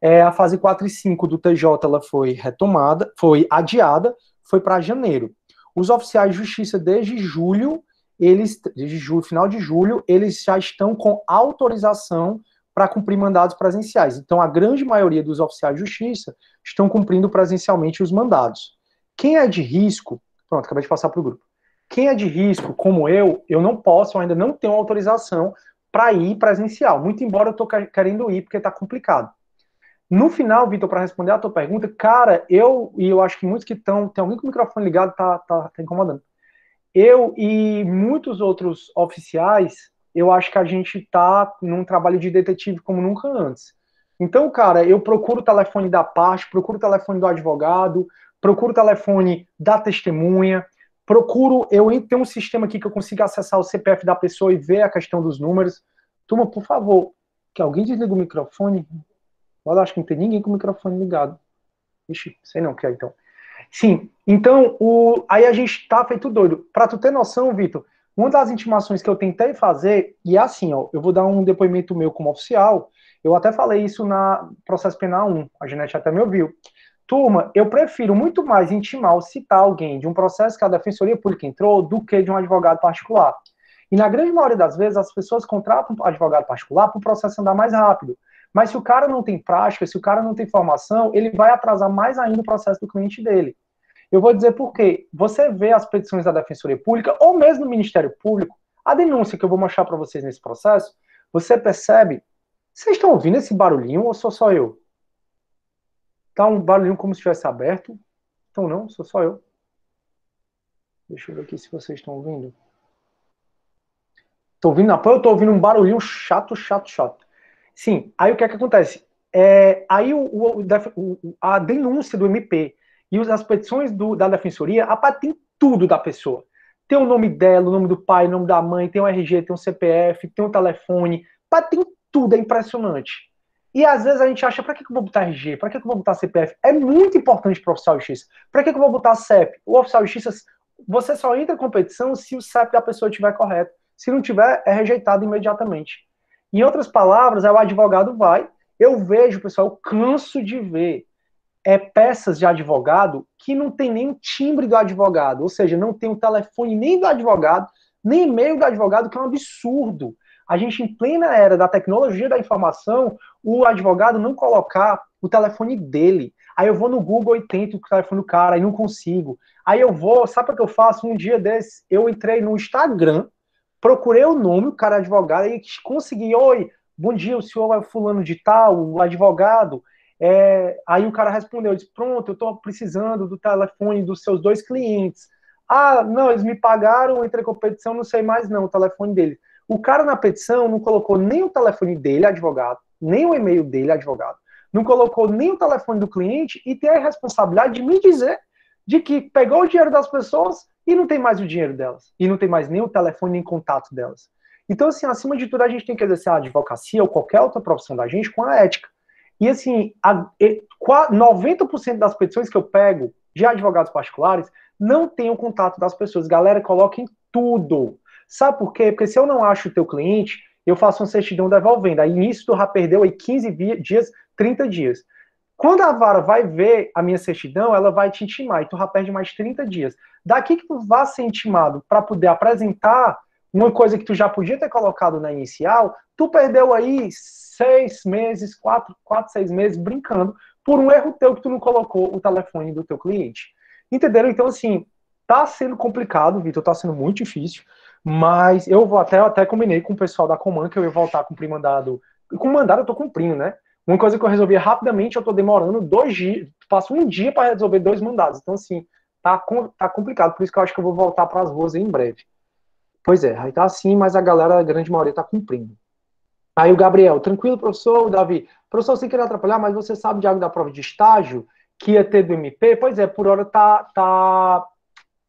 É, a fase 4 e 5 do TJ ela foi retomada, foi adiada, foi para janeiro. Os oficiais de justiça desde julho, eles, desde julho, final de julho, eles já estão com autorização para cumprir mandados presenciais. Então, a grande maioria dos oficiais de justiça estão cumprindo presencialmente os mandados. Quem é de risco, pronto, acabei de passar para o grupo. Quem é de risco, como eu, eu não posso, eu ainda não tenho autorização para ir presencial, muito embora eu estou querendo ir, porque está complicado. No final, Vitor, para responder a tua pergunta, cara, eu e eu acho que muitos que estão. Tem alguém com o microfone ligado, tá, tá, tá incomodando. Eu e muitos outros oficiais eu acho que a gente está num trabalho de detetive como nunca antes. Então, cara, eu procuro o telefone da parte, procuro o telefone do advogado, procuro o telefone da testemunha, procuro. Eu tenho um sistema aqui que eu consigo acessar o CPF da pessoa e ver a questão dos números. Turma, por favor, que alguém desliga o microfone. Eu acho que não tem ninguém com o microfone ligado. Ixi, sei não o que é então. Sim, então o, aí a gente tá feito doido. Pra tu ter noção, Vitor, uma das intimações que eu tentei fazer, e é assim, ó, eu vou dar um depoimento meu como oficial, eu até falei isso na processo penal 1, a Janete até me ouviu. Turma, eu prefiro muito mais intimar ou citar alguém de um processo que a Defensoria Pública entrou do que de um advogado particular. E na grande maioria das vezes, as pessoas contratam um advogado particular para o processo andar mais rápido. Mas se o cara não tem prática, se o cara não tem formação, ele vai atrasar mais ainda o processo do cliente dele. Eu vou dizer por quê. Você vê as petições da Defensoria Pública, ou mesmo do Ministério Público, a denúncia que eu vou mostrar para vocês nesse processo, você percebe. Vocês estão ouvindo esse barulhinho ou sou só eu? Tá um barulhinho como se estivesse aberto. Então não, sou só eu. Deixa eu ver aqui se vocês estão ouvindo. Estou ouvindo na eu ouvindo um barulhinho chato, chato, chato. Sim, aí o que é que acontece? É, aí o, o, a denúncia do MP e as petições do, da defensoria a tem tudo da pessoa. Tem o nome dela, o nome do pai, o nome da mãe, tem o RG, tem o CPF, tem o telefone. tem tudo, é impressionante. E às vezes a gente acha, para que, que eu vou botar RG? Para que, que eu vou botar CPF? É muito importante para o oficial de justiça. Para que, que eu vou botar CEP? O oficial de justiça, você só entra em competição se o CEP da pessoa estiver correto. Se não tiver, é rejeitado imediatamente. Em outras palavras, é o advogado vai. Eu vejo, pessoal, eu canso de ver é, peças de advogado que não tem nem o timbre do advogado, ou seja, não tem o telefone nem do advogado, nem e-mail do advogado, que é um absurdo. A gente, em plena era da tecnologia da informação, o advogado não colocar o telefone dele. Aí eu vou no Google e tento o telefone do cara e não consigo. Aí eu vou, sabe o que eu faço? Um dia desse, eu entrei no Instagram, procurei o nome, o cara é advogado, e consegui, oi, bom dia, o senhor é fulano de tal, o advogado. É, aí o cara respondeu, disse, pronto, eu estou precisando do telefone dos seus dois clientes. Ah, não, eles me pagaram, entrei competição, não sei mais não, o telefone dele. O cara na petição não colocou nem o telefone dele, advogado, nem o e-mail dele, advogado. Não colocou nem o telefone do cliente e tem a responsabilidade de me dizer de que pegou o dinheiro das pessoas e não tem mais o dinheiro delas. E não tem mais nem o telefone, nem contato delas. Então, assim, acima de tudo, a gente tem que exercer a advocacia ou qualquer outra profissão da gente com a ética. E assim, a, e, 90% das petições que eu pego de advogados particulares não tem o contato das pessoas. Galera, coloquem tudo. Sabe por quê? Porque se eu não acho o teu cliente, eu faço uma certidão devolvendo. Aí nisso tu já perdeu aí 15 dias, 30 dias. Quando a vara vai ver a minha certidão, ela vai te intimar e tu já perde mais 30 dias. Daqui que tu vá ser intimado para poder apresentar uma coisa que tu já podia ter colocado na inicial, tu perdeu aí seis meses, quatro, quatro, seis meses brincando por um erro teu que tu não colocou o telefone do teu cliente. Entenderam? Então, assim, tá sendo complicado, Vitor, tá sendo muito difícil, mas eu vou até, até combinei com o pessoal da Coman que eu ia voltar a cumprir mandado. Com mandado eu tô cumprindo, né? Uma coisa que eu resolvi rapidamente, eu tô demorando dois dias, passo um dia para resolver dois mandados. Então, assim, tá, tá complicado, por isso que eu acho que eu vou voltar para as ruas em breve. Pois é, aí tá assim, mas a galera, a grande maioria, tá cumprindo. Aí o Gabriel, tranquilo, professor, o Davi, professor, sem querer atrapalhar, mas você sabe de algo da prova de estágio que ia ter do MP? Pois é, por hora tá, tá,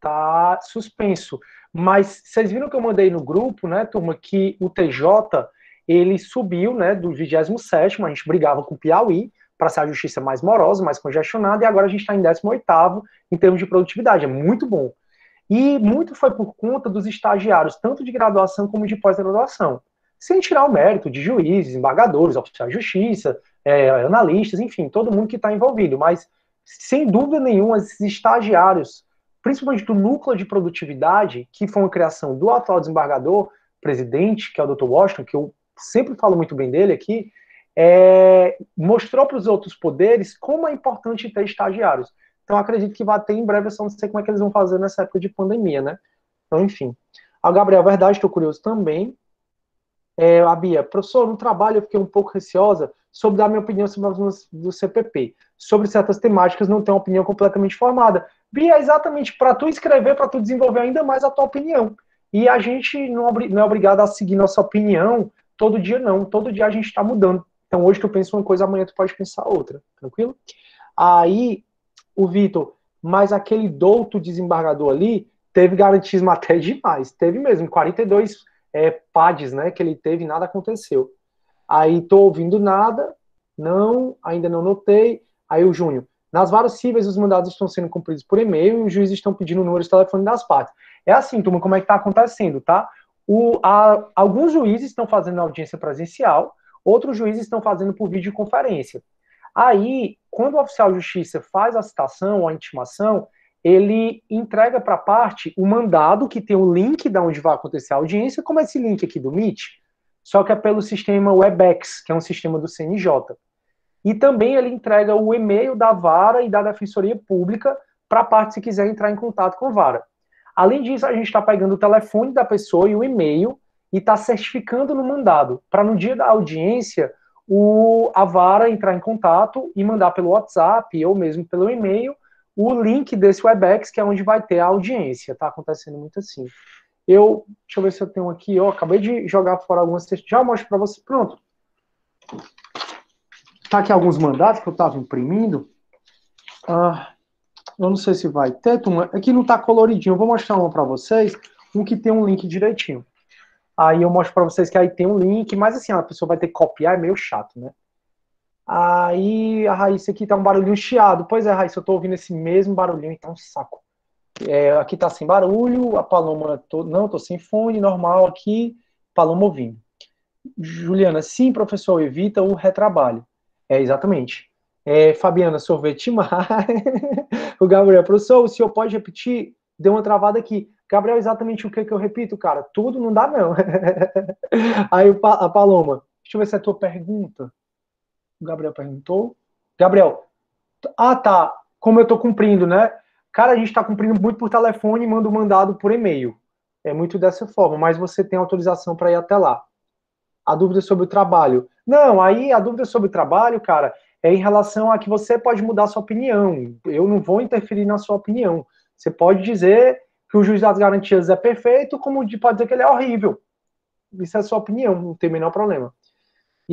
tá suspenso. Mas vocês viram que eu mandei no grupo, né, turma, que o TJ ele subiu, né, do 27, a gente brigava com o Piauí para ser a justiça mais morosa, mais congestionada, e agora a gente está em 18 em termos de produtividade, é muito bom. E muito foi por conta dos estagiários, tanto de graduação como de pós-graduação sem tirar o mérito de juízes, embargadores, oficiais de justiça, é, analistas, enfim, todo mundo que está envolvido. Mas, sem dúvida nenhuma, esses estagiários, principalmente do núcleo de produtividade, que foi uma criação do atual desembargador, presidente, que é o Dr. Washington, que eu sempre falo muito bem dele aqui, é, mostrou para os outros poderes como é importante ter estagiários. Então, acredito que vai ter em breve, eu só não sei como é que eles vão fazer nessa época de pandemia, né? Então, enfim. A ah, Gabriel, verdade, estou curioso também é, a Bia, professor, no trabalho eu fiquei um pouco receosa sobre dar minha opinião sobre o do CPP. Sobre certas temáticas, não tenho uma opinião completamente formada. Bia, é exatamente para tu escrever, para tu desenvolver ainda mais a tua opinião. E a gente não, não é obrigado a seguir nossa opinião todo dia, não. Todo dia a gente está mudando. Então, hoje tu pensa uma coisa, amanhã tu pode pensar outra. Tranquilo? Aí, o Vitor, mas aquele douto desembargador ali teve garantismo até demais. Teve mesmo, 42 é, PADs, né, que ele teve, nada aconteceu. Aí tô ouvindo nada, não, ainda não notei. Aí o Júnior, nas varas cíveis os mandados estão sendo cumpridos por e-mail e os juízes estão pedindo números de telefone das partes. É assim, turma, como é que tá acontecendo, tá? O, a, alguns juízes estão fazendo audiência presencial, outros juízes estão fazendo por videoconferência. Aí, quando o oficial de justiça faz a citação ou a intimação, ele entrega para a parte o mandado que tem o link da onde vai acontecer a audiência, como é esse link aqui do Meet, só que é pelo sistema WebEx, que é um sistema do CNJ. E também ele entrega o e-mail da vara e da defensoria pública para a parte se quiser entrar em contato com a vara. Além disso, a gente está pegando o telefone da pessoa e o e-mail e está certificando no mandado, para no dia da audiência o, a vara entrar em contato e mandar pelo WhatsApp ou mesmo pelo e-mail o link desse Webex, que é onde vai ter a audiência. Tá acontecendo muito assim. Eu, deixa eu ver se eu tenho aqui, ó, acabei de jogar fora algumas textos, já mostro para vocês. Pronto. Tá aqui alguns mandados que eu estava imprimindo. Ah, eu não sei se vai ter, turma. Aqui é não está coloridinho. Eu vou mostrar um para vocês, um que tem um link direitinho. Aí eu mostro para vocês que aí tem um link, mas assim, a pessoa vai ter que copiar, é meio chato, né? Aí a Raíssa aqui tá um barulhinho chiado. Pois é, Raíssa, eu tô ouvindo esse mesmo barulhinho, então tá um saco. É, aqui tá sem barulho, a Paloma, tô, não, tô sem fone, normal aqui, Paloma ouvindo. Juliana, sim, professor, evita o retrabalho. É, exatamente. É, Fabiana, sorvete mar. o Gabriel, professor, o senhor pode repetir? Deu uma travada aqui. Gabriel, exatamente o que, é que eu repito, cara? Tudo não dá, não. Aí a Paloma, deixa eu ver se é a tua pergunta o Gabriel perguntou. Gabriel, ah tá, como eu estou cumprindo, né? Cara, a gente está cumprindo muito por telefone e manda o um mandado por e-mail. É muito dessa forma, mas você tem autorização para ir até lá. A dúvida sobre o trabalho. Não, aí a dúvida sobre o trabalho, cara, é em relação a que você pode mudar sua opinião. Eu não vou interferir na sua opinião. Você pode dizer que o juiz das garantias é perfeito, como pode dizer que ele é horrível. Isso é sua opinião, não tem o menor problema.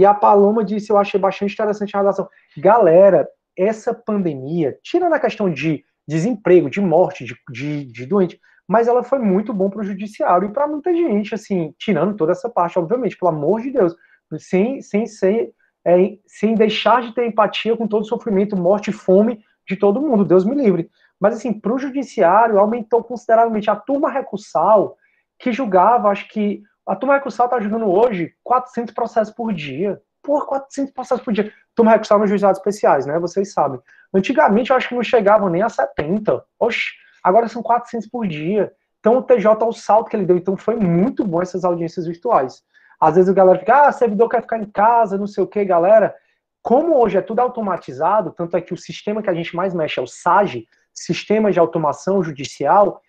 E a Paloma disse, eu achei bastante interessante a relação. Galera, essa pandemia, tirando a questão de desemprego, de morte, de, de, de doente, mas ela foi muito bom para o judiciário e para muita gente, assim, tirando toda essa parte, obviamente, pelo amor de Deus, sem, sem, sem, é, sem deixar de ter empatia com todo o sofrimento, morte e fome de todo mundo, Deus me livre. Mas, assim, para o judiciário, aumentou consideravelmente a turma recursal, que julgava, acho que a turma recursal está ajudando hoje 400 processos por dia. Por 400 processos por dia. Turma recursal nos é juizados especiais, né? Vocês sabem. Antigamente eu acho que não chegavam nem a 70. Oxi, agora são 400 por dia. Então o TJ, o salto que ele deu, então foi muito bom essas audiências virtuais. Às vezes o galera fica, ah, servidor quer ficar em casa, não sei o quê galera. Como hoje é tudo automatizado, tanto é que o sistema que a gente mais mexe é o SAGE, Sistema de Automação Judicial,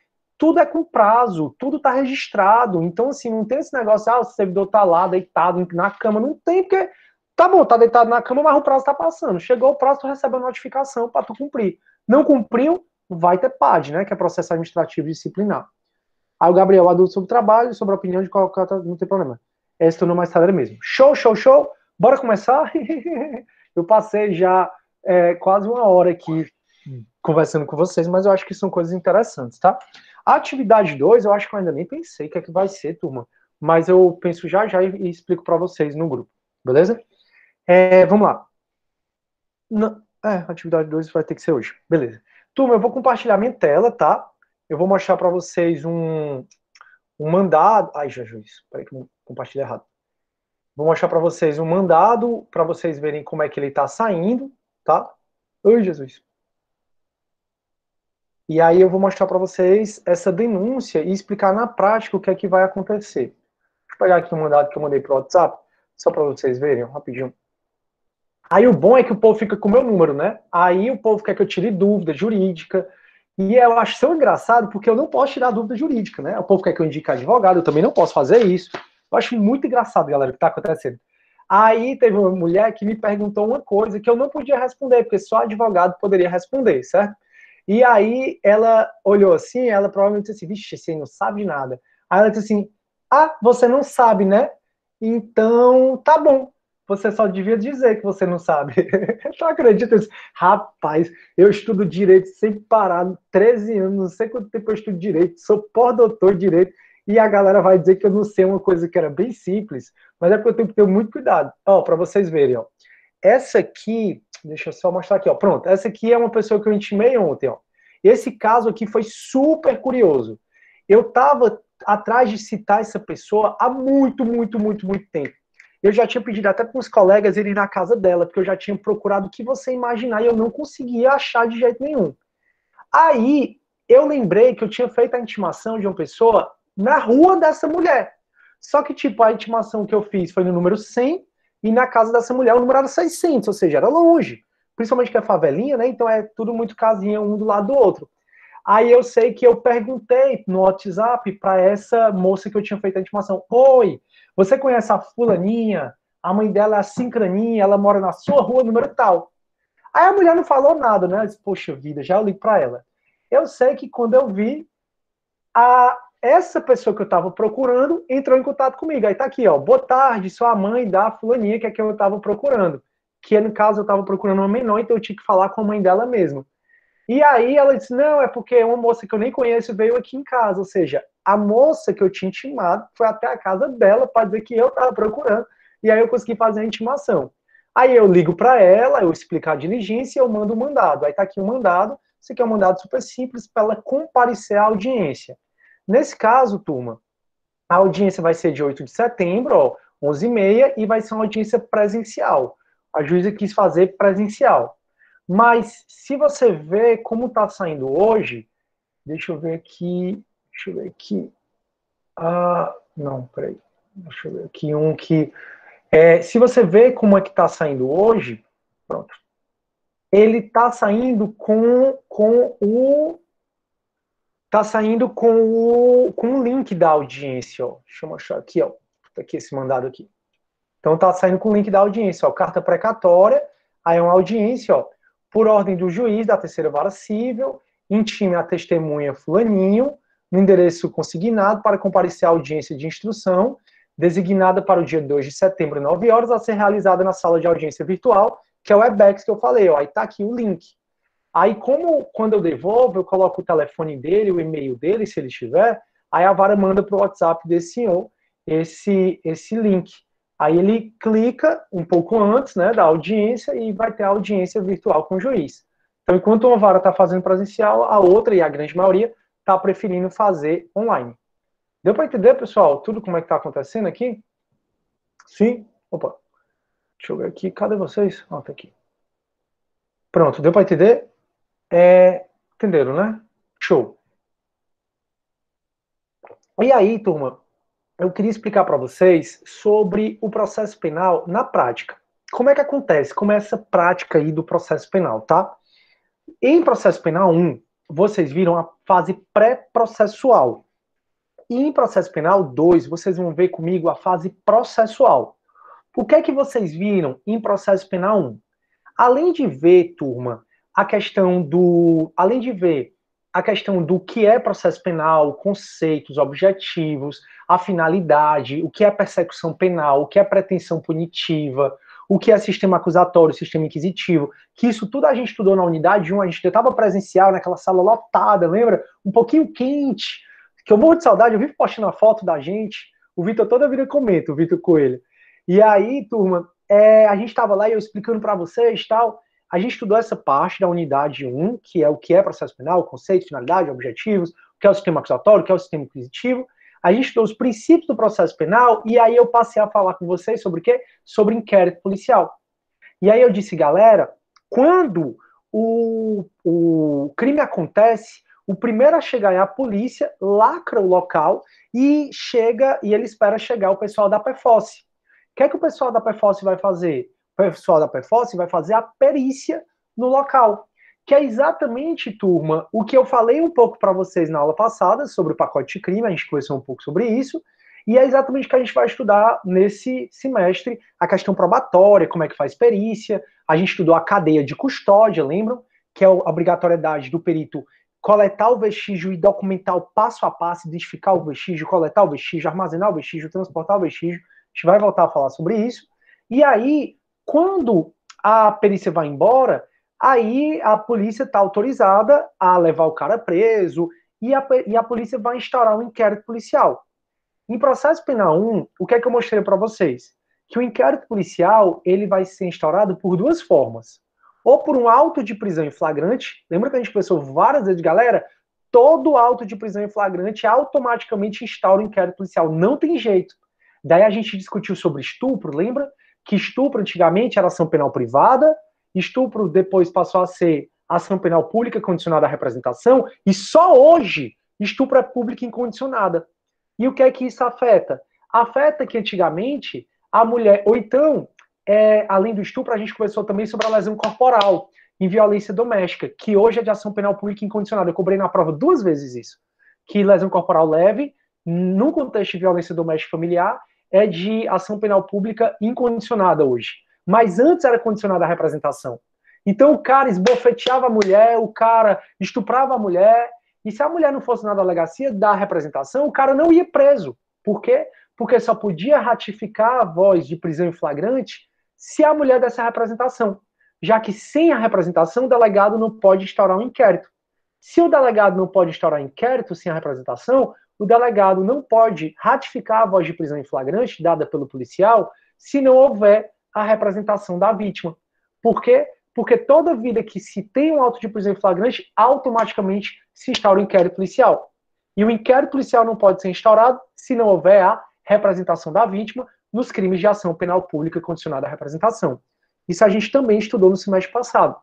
tudo é com prazo, tudo está registrado. Então, assim, não tem esse negócio, ah, o servidor está lá deitado na cama. Não tem, porque tá bom, tá deitado na cama, mas o prazo está passando. Chegou o prazo, tu recebe a notificação para tu cumprir. Não cumpriu, vai ter PAD, né? Que é processo administrativo disciplinar. Aí o Gabriel, adulto sobre trabalho, sobre a opinião de qualquer. É não tem problema. Esse é tornou mais tarde mesmo. Show, show, show. Bora começar? eu passei já é, quase uma hora aqui conversando com vocês, mas eu acho que são coisas interessantes, tá? A atividade 2, eu acho que eu ainda nem pensei o que é que vai ser, turma. Mas eu penso já já e, e explico para vocês no grupo, beleza? É, vamos lá. Não, é, atividade 2 vai ter que ser hoje, beleza. Turma, eu vou compartilhar minha tela, tá? Eu vou mostrar para vocês um, um mandado. Ai, Jesus, peraí que eu compartilhei errado. Vou mostrar para vocês um mandado, para vocês verem como é que ele está saindo, tá? Oi, Jesus. E aí eu vou mostrar para vocês essa denúncia e explicar na prática o que é que vai acontecer. Deixa eu pegar aqui um mandado que eu mandei pro WhatsApp, só para vocês verem, rapidinho. Aí o bom é que o povo fica com o meu número, né? Aí o povo quer que eu tire dúvida jurídica. E eu acho tão engraçado porque eu não posso tirar dúvida jurídica, né? O povo quer que eu indique advogado, eu também não posso fazer isso. Eu acho muito engraçado, galera, o que está acontecendo. Aí teve uma mulher que me perguntou uma coisa que eu não podia responder, porque só advogado poderia responder, certo? E aí ela olhou assim, ela provavelmente disse assim, vixe, você não sabe de nada. Aí ela disse assim, ah, você não sabe, né? Então, tá bom. Você só devia dizer que você não sabe. tu acredita nisso? Rapaz, eu estudo direito sem parar, 13 anos, não sei quanto tempo eu estudo direito, sou pós-doutor de direito, e a galera vai dizer que eu não sei uma coisa que era bem simples, mas é porque eu tenho que ter muito cuidado. Ó, para vocês verem, ó. Essa aqui Deixa eu só mostrar aqui, ó. Pronto, essa aqui é uma pessoa que eu intimei ontem, ó. Esse caso aqui foi super curioso. Eu tava atrás de citar essa pessoa há muito, muito, muito, muito tempo. Eu já tinha pedido até para os colegas irem na casa dela, porque eu já tinha procurado o que você imaginar e eu não conseguia achar de jeito nenhum. Aí eu lembrei que eu tinha feito a intimação de uma pessoa na rua dessa mulher. Só que, tipo, a intimação que eu fiz foi no número 100 e na casa dessa mulher o número era 600, ou seja, era longe. Principalmente que é favelinha, né? Então é tudo muito casinha um do lado do outro. Aí eu sei que eu perguntei no WhatsApp para essa moça que eu tinha feito a intimação: Oi, você conhece a Fulaninha? A mãe dela é a Sincraninha, ela mora na sua rua, número tal. Aí a mulher não falou nada, né? Eu disse, Poxa vida, já eu ligo para ela. Eu sei que quando eu vi, a, essa pessoa que eu estava procurando entrou em contato comigo. Aí tá aqui, ó. Boa tarde, sua mãe da fulaninha que é que eu estava procurando. Que no caso eu estava procurando uma menor, então eu tinha que falar com a mãe dela mesmo. E aí ela disse: Não, é porque uma moça que eu nem conheço veio aqui em casa. Ou seja, a moça que eu tinha intimado foi até a casa dela para dizer que eu estava procurando. E aí eu consegui fazer a intimação. Aí eu ligo para ela, eu explico a diligência e eu mando o um mandado. Aí tá aqui o um mandado. Isso aqui é um mandado super simples para ela comparecer à audiência. Nesse caso, turma, a audiência vai ser de 8 de setembro, ó, 11h30, e vai ser uma audiência presencial. A juíza quis fazer presencial. Mas, se você ver como está saindo hoje, deixa eu ver aqui, deixa eu ver aqui. Ah, não, peraí. Deixa eu ver aqui um que... É, se você ver como é que está saindo hoje, pronto. Ele está saindo com, com o tá saindo com o, com o link da audiência, ó. Deixa eu achar aqui, ó. Tá aqui esse mandado aqui. Então tá saindo com o link da audiência, ó. Carta precatória, aí é uma audiência, ó. Por ordem do juiz da terceira vara civil, intime a testemunha fulaninho, no endereço consignado, para comparecer à audiência de instrução, designada para o dia 2 de setembro, 9 horas, a ser realizada na sala de audiência virtual, que é o Webex que eu falei, ó. Aí tá aqui o link. Aí, como quando eu devolvo, eu coloco o telefone dele, o e-mail dele, se ele tiver, aí a vara manda para o WhatsApp desse senhor esse, esse link. Aí ele clica um pouco antes né, da audiência e vai ter a audiência virtual com o juiz. Então, enquanto uma vara está fazendo presencial, a outra, e a grande maioria, está preferindo fazer online. Deu para entender, pessoal, tudo como é que está acontecendo aqui? Sim? Opa. Deixa eu ver aqui. Cadê vocês? Ó, tá aqui. Pronto, deu para entender? É, entenderam, né? Show. E aí, turma, eu queria explicar para vocês sobre o processo penal na prática. Como é que acontece? Como é essa prática aí do processo penal, tá? Em processo penal 1, vocês viram a fase pré-processual. E em processo penal 2, vocês vão ver comigo a fase processual. O que é que vocês viram em processo penal 1? Além de ver, turma, a questão do, além de ver a questão do que é processo penal, conceitos, objetivos, a finalidade, o que é persecução penal, o que é pretensão punitiva, o que é sistema acusatório, sistema inquisitivo, que isso tudo a gente estudou na unidade 1, a gente estava presencial naquela sala lotada, lembra? Um pouquinho quente, que eu morro de saudade, eu vivo postando a foto da gente, o Vitor toda a vida comenta, o Vitor Coelho. E aí, turma, é, a gente estava lá e eu explicando para vocês tal, a gente estudou essa parte da unidade 1, que é o que é processo penal, conceito, finalidade, objetivos, o que é o sistema acusatório, o que é o sistema inquisitivo. A gente estudou os princípios do processo penal e aí eu passei a falar com vocês sobre o quê? Sobre inquérito policial. E aí eu disse, galera, quando o, o crime acontece, o primeiro a chegar é a polícia, lacra o local e chega e ele espera chegar o pessoal da PFOS. O que é que o pessoal da PFOS vai fazer? pessoal da Perforce vai fazer a perícia no local. Que é exatamente, turma, o que eu falei um pouco para vocês na aula passada sobre o pacote de crime, a gente conversou um pouco sobre isso, e é exatamente o que a gente vai estudar nesse semestre, a questão probatória, como é que faz perícia, a gente estudou a cadeia de custódia, lembram? Que é a obrigatoriedade do perito coletar o vestígio e documentar o passo a passo, identificar o vestígio, coletar o vestígio, armazenar o vestígio, transportar o vestígio. A gente vai voltar a falar sobre isso. E aí, quando a perícia vai embora, aí a polícia está autorizada a levar o cara preso e a, e a polícia vai instaurar um inquérito policial. Em processo penal 1, o que é que eu mostrei para vocês? Que o inquérito policial ele vai ser instaurado por duas formas. Ou por um auto de prisão em flagrante. Lembra que a gente pensou várias vezes, galera? Todo auto de prisão em flagrante automaticamente instaura o inquérito policial. Não tem jeito. Daí a gente discutiu sobre estupro, lembra? que estupro antigamente era ação penal privada, estupro depois passou a ser ação penal pública condicionada à representação, e só hoje estupro é público incondicionada. E o que é que isso afeta? Afeta que antigamente a mulher, ou então, é, além do estupro, a gente conversou também sobre a lesão corporal em violência doméstica, que hoje é de ação penal pública incondicionada. Eu cobrei na prova duas vezes isso, que lesão corporal leve, no contexto de violência doméstica familiar, é de ação penal pública incondicionada hoje. Mas antes era condicionada à representação. Então o cara esbofeteava a mulher, o cara estuprava a mulher, e se a mulher não fosse na delegacia da representação, o cara não ia preso. Por quê? Porque só podia ratificar a voz de prisão em flagrante se a mulher dessa representação. Já que sem a representação, o delegado não pode instaurar um inquérito. Se o delegado não pode instaurar inquérito sem a representação, o delegado não pode ratificar a voz de prisão em flagrante dada pelo policial se não houver a representação da vítima. Por quê? Porque toda vida que se tem um auto de prisão em flagrante, automaticamente se instaura o um inquérito policial. E o inquérito policial não pode ser instaurado se não houver a representação da vítima nos crimes de ação penal pública condicionada à representação. Isso a gente também estudou no semestre passado.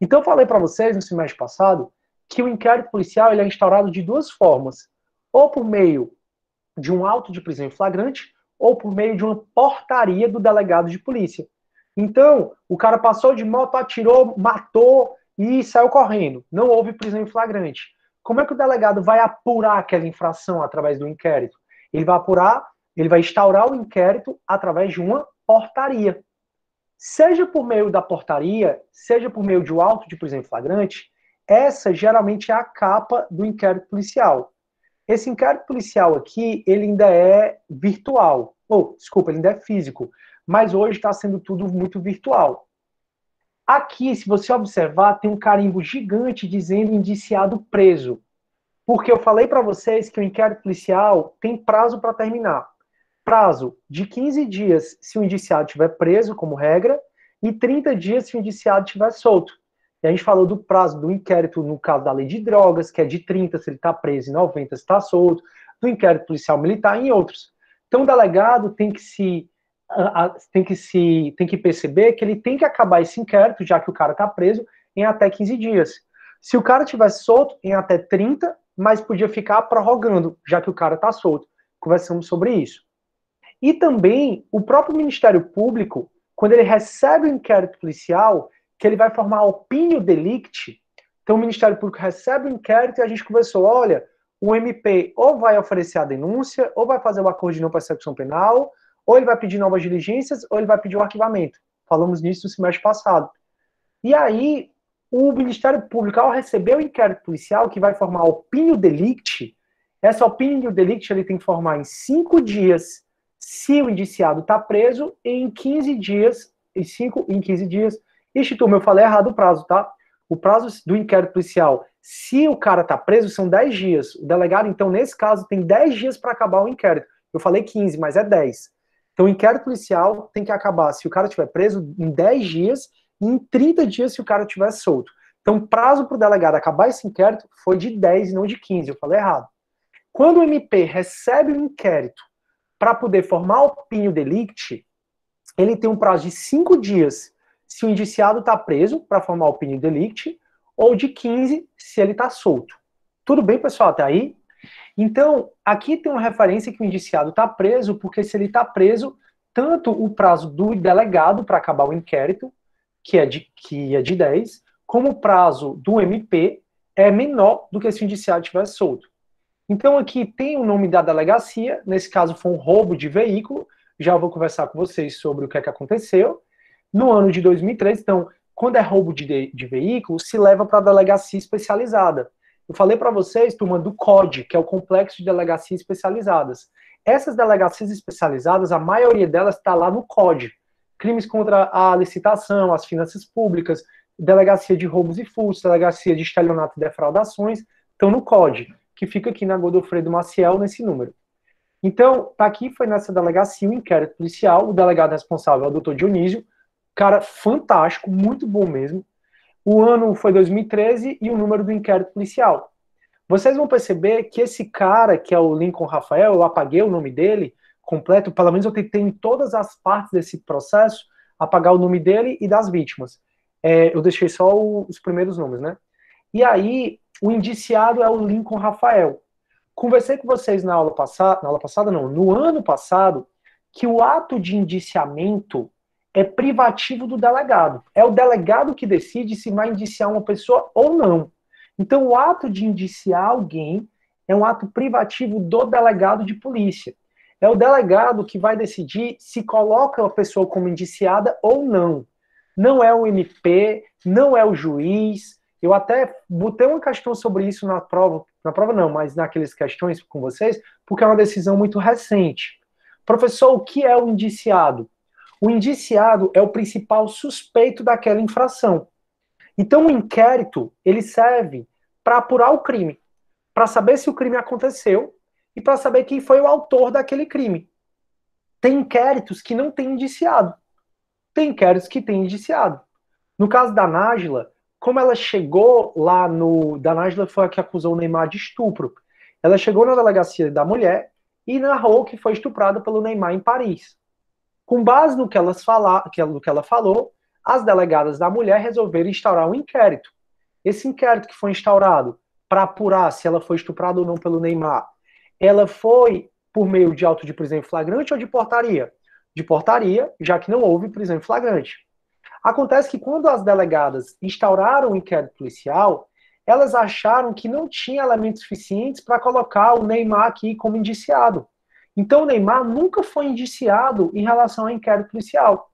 Então eu falei para vocês no semestre passado que o inquérito policial ele é instaurado de duas formas ou por meio de um auto de prisão em flagrante, ou por meio de uma portaria do delegado de polícia. Então, o cara passou de moto, atirou, matou e saiu correndo. Não houve prisão em flagrante. Como é que o delegado vai apurar aquela infração através do inquérito? Ele vai apurar, ele vai instaurar o inquérito através de uma portaria. Seja por meio da portaria, seja por meio de um auto de prisão em flagrante, essa geralmente é a capa do inquérito policial. Esse inquérito policial aqui, ele ainda é virtual. Ou, oh, desculpa, ele ainda é físico. Mas hoje está sendo tudo muito virtual. Aqui, se você observar, tem um carimbo gigante dizendo indiciado preso. Porque eu falei para vocês que o inquérito policial tem prazo para terminar. Prazo de 15 dias se o indiciado estiver preso, como regra, e 30 dias se o indiciado estiver solto. E a gente falou do prazo do inquérito no caso da lei de drogas, que é de 30 se ele está preso e 90 se está solto, do inquérito policial militar e em outros. Então o delegado tem que se tem que se tem que perceber que ele tem que acabar esse inquérito, já que o cara está preso, em até 15 dias. Se o cara tivesse solto, em até 30, mas podia ficar prorrogando, já que o cara está solto. Conversamos sobre isso. E também o próprio Ministério Público, quando ele recebe o inquérito policial, que ele vai formar opinio delict, então o é Ministério Público recebe o inquérito e a gente conversou, olha, o MP ou vai oferecer a denúncia, ou vai fazer o acordo de não percepção penal, ou ele vai pedir novas diligências, ou ele vai pedir o arquivamento. Falamos nisso no semestre passado. E aí, o Ministério Público, ao receber o inquérito policial, que vai formar opinio delict, essa opinião delict ele tem que formar em cinco dias se o indiciado está preso, e em 15 dias, em cinco, em 15 dias, Ixi, turma, eu falei errado o prazo, tá? O prazo do inquérito policial, se o cara tá preso, são 10 dias. O delegado, então, nesse caso, tem 10 dias para acabar o inquérito. Eu falei 15, mas é 10. Então, o inquérito policial tem que acabar, se o cara tiver preso, em 10 dias e em 30 dias se o cara tiver solto. Então, prazo para o delegado acabar esse inquérito foi de 10 e não de 15. Eu falei errado. Quando o MP recebe um inquérito para poder formar o pino delict, ele tem um prazo de 5 dias se o indiciado está preso para formar o pedido de delicte, ou de 15 se ele está solto. Tudo bem, pessoal, até aí? Então, aqui tem uma referência que o indiciado está preso, porque se ele está preso, tanto o prazo do delegado para acabar o inquérito, que é, de, que é de 10, como o prazo do MP é menor do que se o indiciado estiver solto. Então, aqui tem o nome da delegacia, nesse caso foi um roubo de veículo, já vou conversar com vocês sobre o que é que aconteceu. No ano de 2003, então, quando é roubo de, de veículo, se leva para a delegacia especializada. Eu falei para vocês, turma, do COD, que é o Complexo de Delegacias Especializadas. Essas delegacias especializadas, a maioria delas está lá no COD. Crimes contra a licitação, as finanças públicas, delegacia de roubos e furtos, delegacia de estelionato e defraudações, estão no COD, que fica aqui na Godofredo Maciel, nesse número. Então, tá aqui foi nessa delegacia o um inquérito policial, o delegado responsável é o doutor Dionísio, Cara, fantástico, muito bom mesmo. O ano foi 2013 e o número do inquérito policial. Vocês vão perceber que esse cara, que é o Lincoln Rafael, eu apaguei o nome dele completo, pelo menos eu tentei em todas as partes desse processo apagar o nome dele e das vítimas. É, eu deixei só o, os primeiros nomes, né? E aí, o indiciado é o Lincoln Rafael. Conversei com vocês na aula passada, na aula passada não, no ano passado, que o ato de indiciamento é privativo do delegado. É o delegado que decide se vai indiciar uma pessoa ou não. Então, o ato de indiciar alguém é um ato privativo do delegado de polícia. É o delegado que vai decidir se coloca a pessoa como indiciada ou não. Não é o MP, não é o juiz. Eu até botei uma questão sobre isso na prova, na prova não, mas naqueles questões com vocês, porque é uma decisão muito recente. Professor, o que é o indiciado? o indiciado é o principal suspeito daquela infração. Então, o inquérito ele serve para apurar o crime, para saber se o crime aconteceu e para saber quem foi o autor daquele crime. Tem inquéritos que não tem indiciado, tem inquéritos que tem indiciado. No caso da Nájila, como ela chegou lá no. Da Nájila foi a que acusou o Neymar de estupro. Ela chegou na delegacia da mulher e narrou que foi estuprada pelo Neymar em Paris. Com base no que, elas no que ela falou, as delegadas da mulher resolveram instaurar um inquérito. Esse inquérito que foi instaurado para apurar se ela foi estuprada ou não pelo Neymar, ela foi por meio de auto de prisão em flagrante ou de portaria? De portaria, já que não houve prisão em flagrante. Acontece que quando as delegadas instauraram o inquérito policial, elas acharam que não tinha elementos suficientes para colocar o Neymar aqui como indiciado. Então o Neymar nunca foi indiciado em relação ao inquérito policial.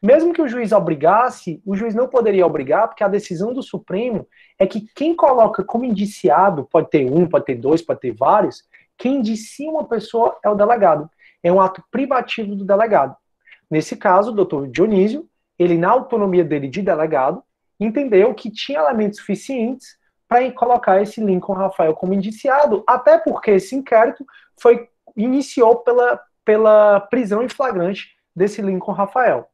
Mesmo que o juiz obrigasse, o juiz não poderia obrigar, porque a decisão do Supremo é que quem coloca como indiciado, pode ter um, pode ter dois, pode ter vários, quem indicia uma pessoa é o delegado. É um ato privativo do delegado. Nesse caso, o doutor Dionísio, ele, na autonomia dele de delegado, entendeu que tinha elementos suficientes para colocar esse Lincoln Rafael como indiciado, até porque esse inquérito foi iniciou pela, pela prisão em flagrante desse Lincoln Rafael.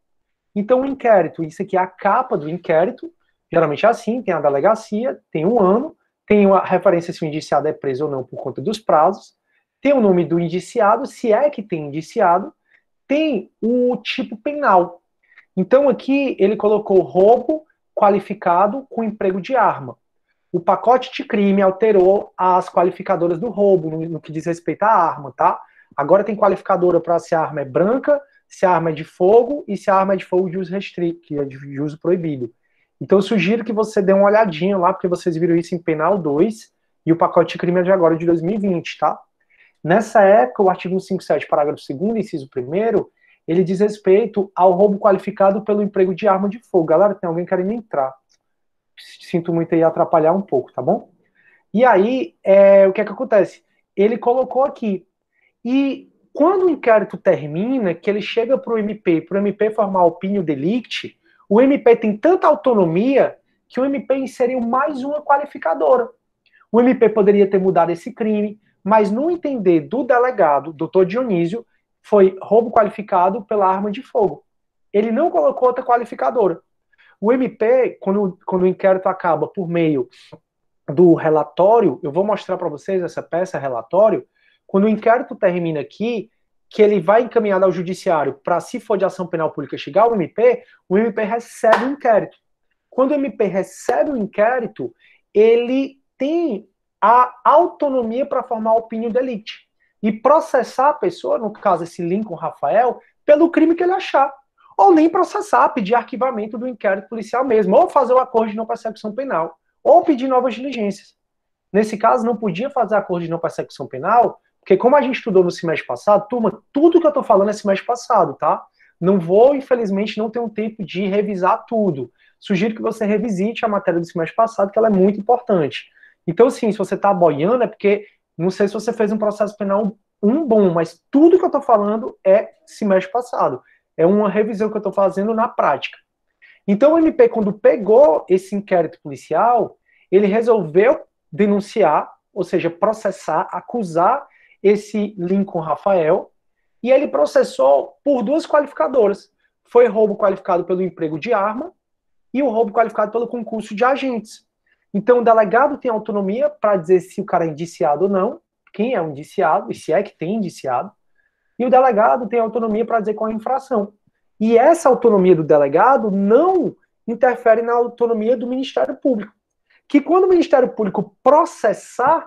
Então, o inquérito, isso aqui é a capa do inquérito, geralmente é assim, tem a delegacia, tem um ano, tem uma referência se o indiciado é preso ou não por conta dos prazos, tem o nome do indiciado, se é que tem indiciado, tem o tipo penal. Então, aqui ele colocou roubo qualificado com emprego de arma o pacote de crime alterou as qualificadoras do roubo no, no que diz respeito à arma, tá? Agora tem qualificadora para se a arma é branca, se a arma é de fogo e se a arma é de fogo de uso restrito, que é de uso proibido. Então eu sugiro que você dê uma olhadinha lá, porque vocês viram isso em Penal 2 e o pacote de crime é de agora de 2020, tá? Nessa época, o artigo 157, parágrafo 2 inciso 1 ele diz respeito ao roubo qualificado pelo emprego de arma de fogo. Galera, tem alguém querendo entrar sinto muito aí atrapalhar um pouco, tá bom? E aí, é, o que é que acontece? Ele colocou aqui. E quando o inquérito termina, que ele chega para o MP, para o MP formar o opinião delict, o MP tem tanta autonomia que o MP inseriu mais uma qualificadora. O MP poderia ter mudado esse crime, mas no entender do delegado, doutor Dionísio, foi roubo qualificado pela arma de fogo. Ele não colocou outra qualificadora. O MP, quando, quando o inquérito acaba por meio do relatório, eu vou mostrar para vocês essa peça relatório. Quando o inquérito termina aqui, que ele vai encaminhado ao judiciário para, se for de ação penal pública, chegar ao MP, o MP recebe o inquérito. Quando o MP recebe o inquérito, ele tem a autonomia para formar a opinião da elite e processar a pessoa, no caso esse Lincoln Rafael, pelo crime que ele achar ou nem processar, pedir arquivamento do inquérito policial mesmo, ou fazer o um acordo de não persecução penal, ou pedir novas diligências. Nesse caso, não podia fazer acordo de não persecução penal, porque como a gente estudou no semestre passado, turma, tudo que eu estou falando é semestre passado, tá? Não vou, infelizmente, não ter um tempo de revisar tudo. Sugiro que você revisite a matéria do semestre passado, que ela é muito importante. Então, sim, se você está boiando, é porque não sei se você fez um processo penal um bom, mas tudo que eu estou falando é semestre passado. É uma revisão que eu estou fazendo na prática. Então, o MP, quando pegou esse inquérito policial, ele resolveu denunciar, ou seja, processar, acusar esse Lincoln Rafael, e ele processou por duas qualificadoras. Foi roubo qualificado pelo emprego de arma e o roubo qualificado pelo concurso de agentes. Então, o delegado tem autonomia para dizer se o cara é indiciado ou não, quem é o indiciado e se é que tem indiciado. E o delegado tem autonomia para dizer qual é a infração. E essa autonomia do delegado não interfere na autonomia do Ministério Público. Que quando o Ministério Público processar,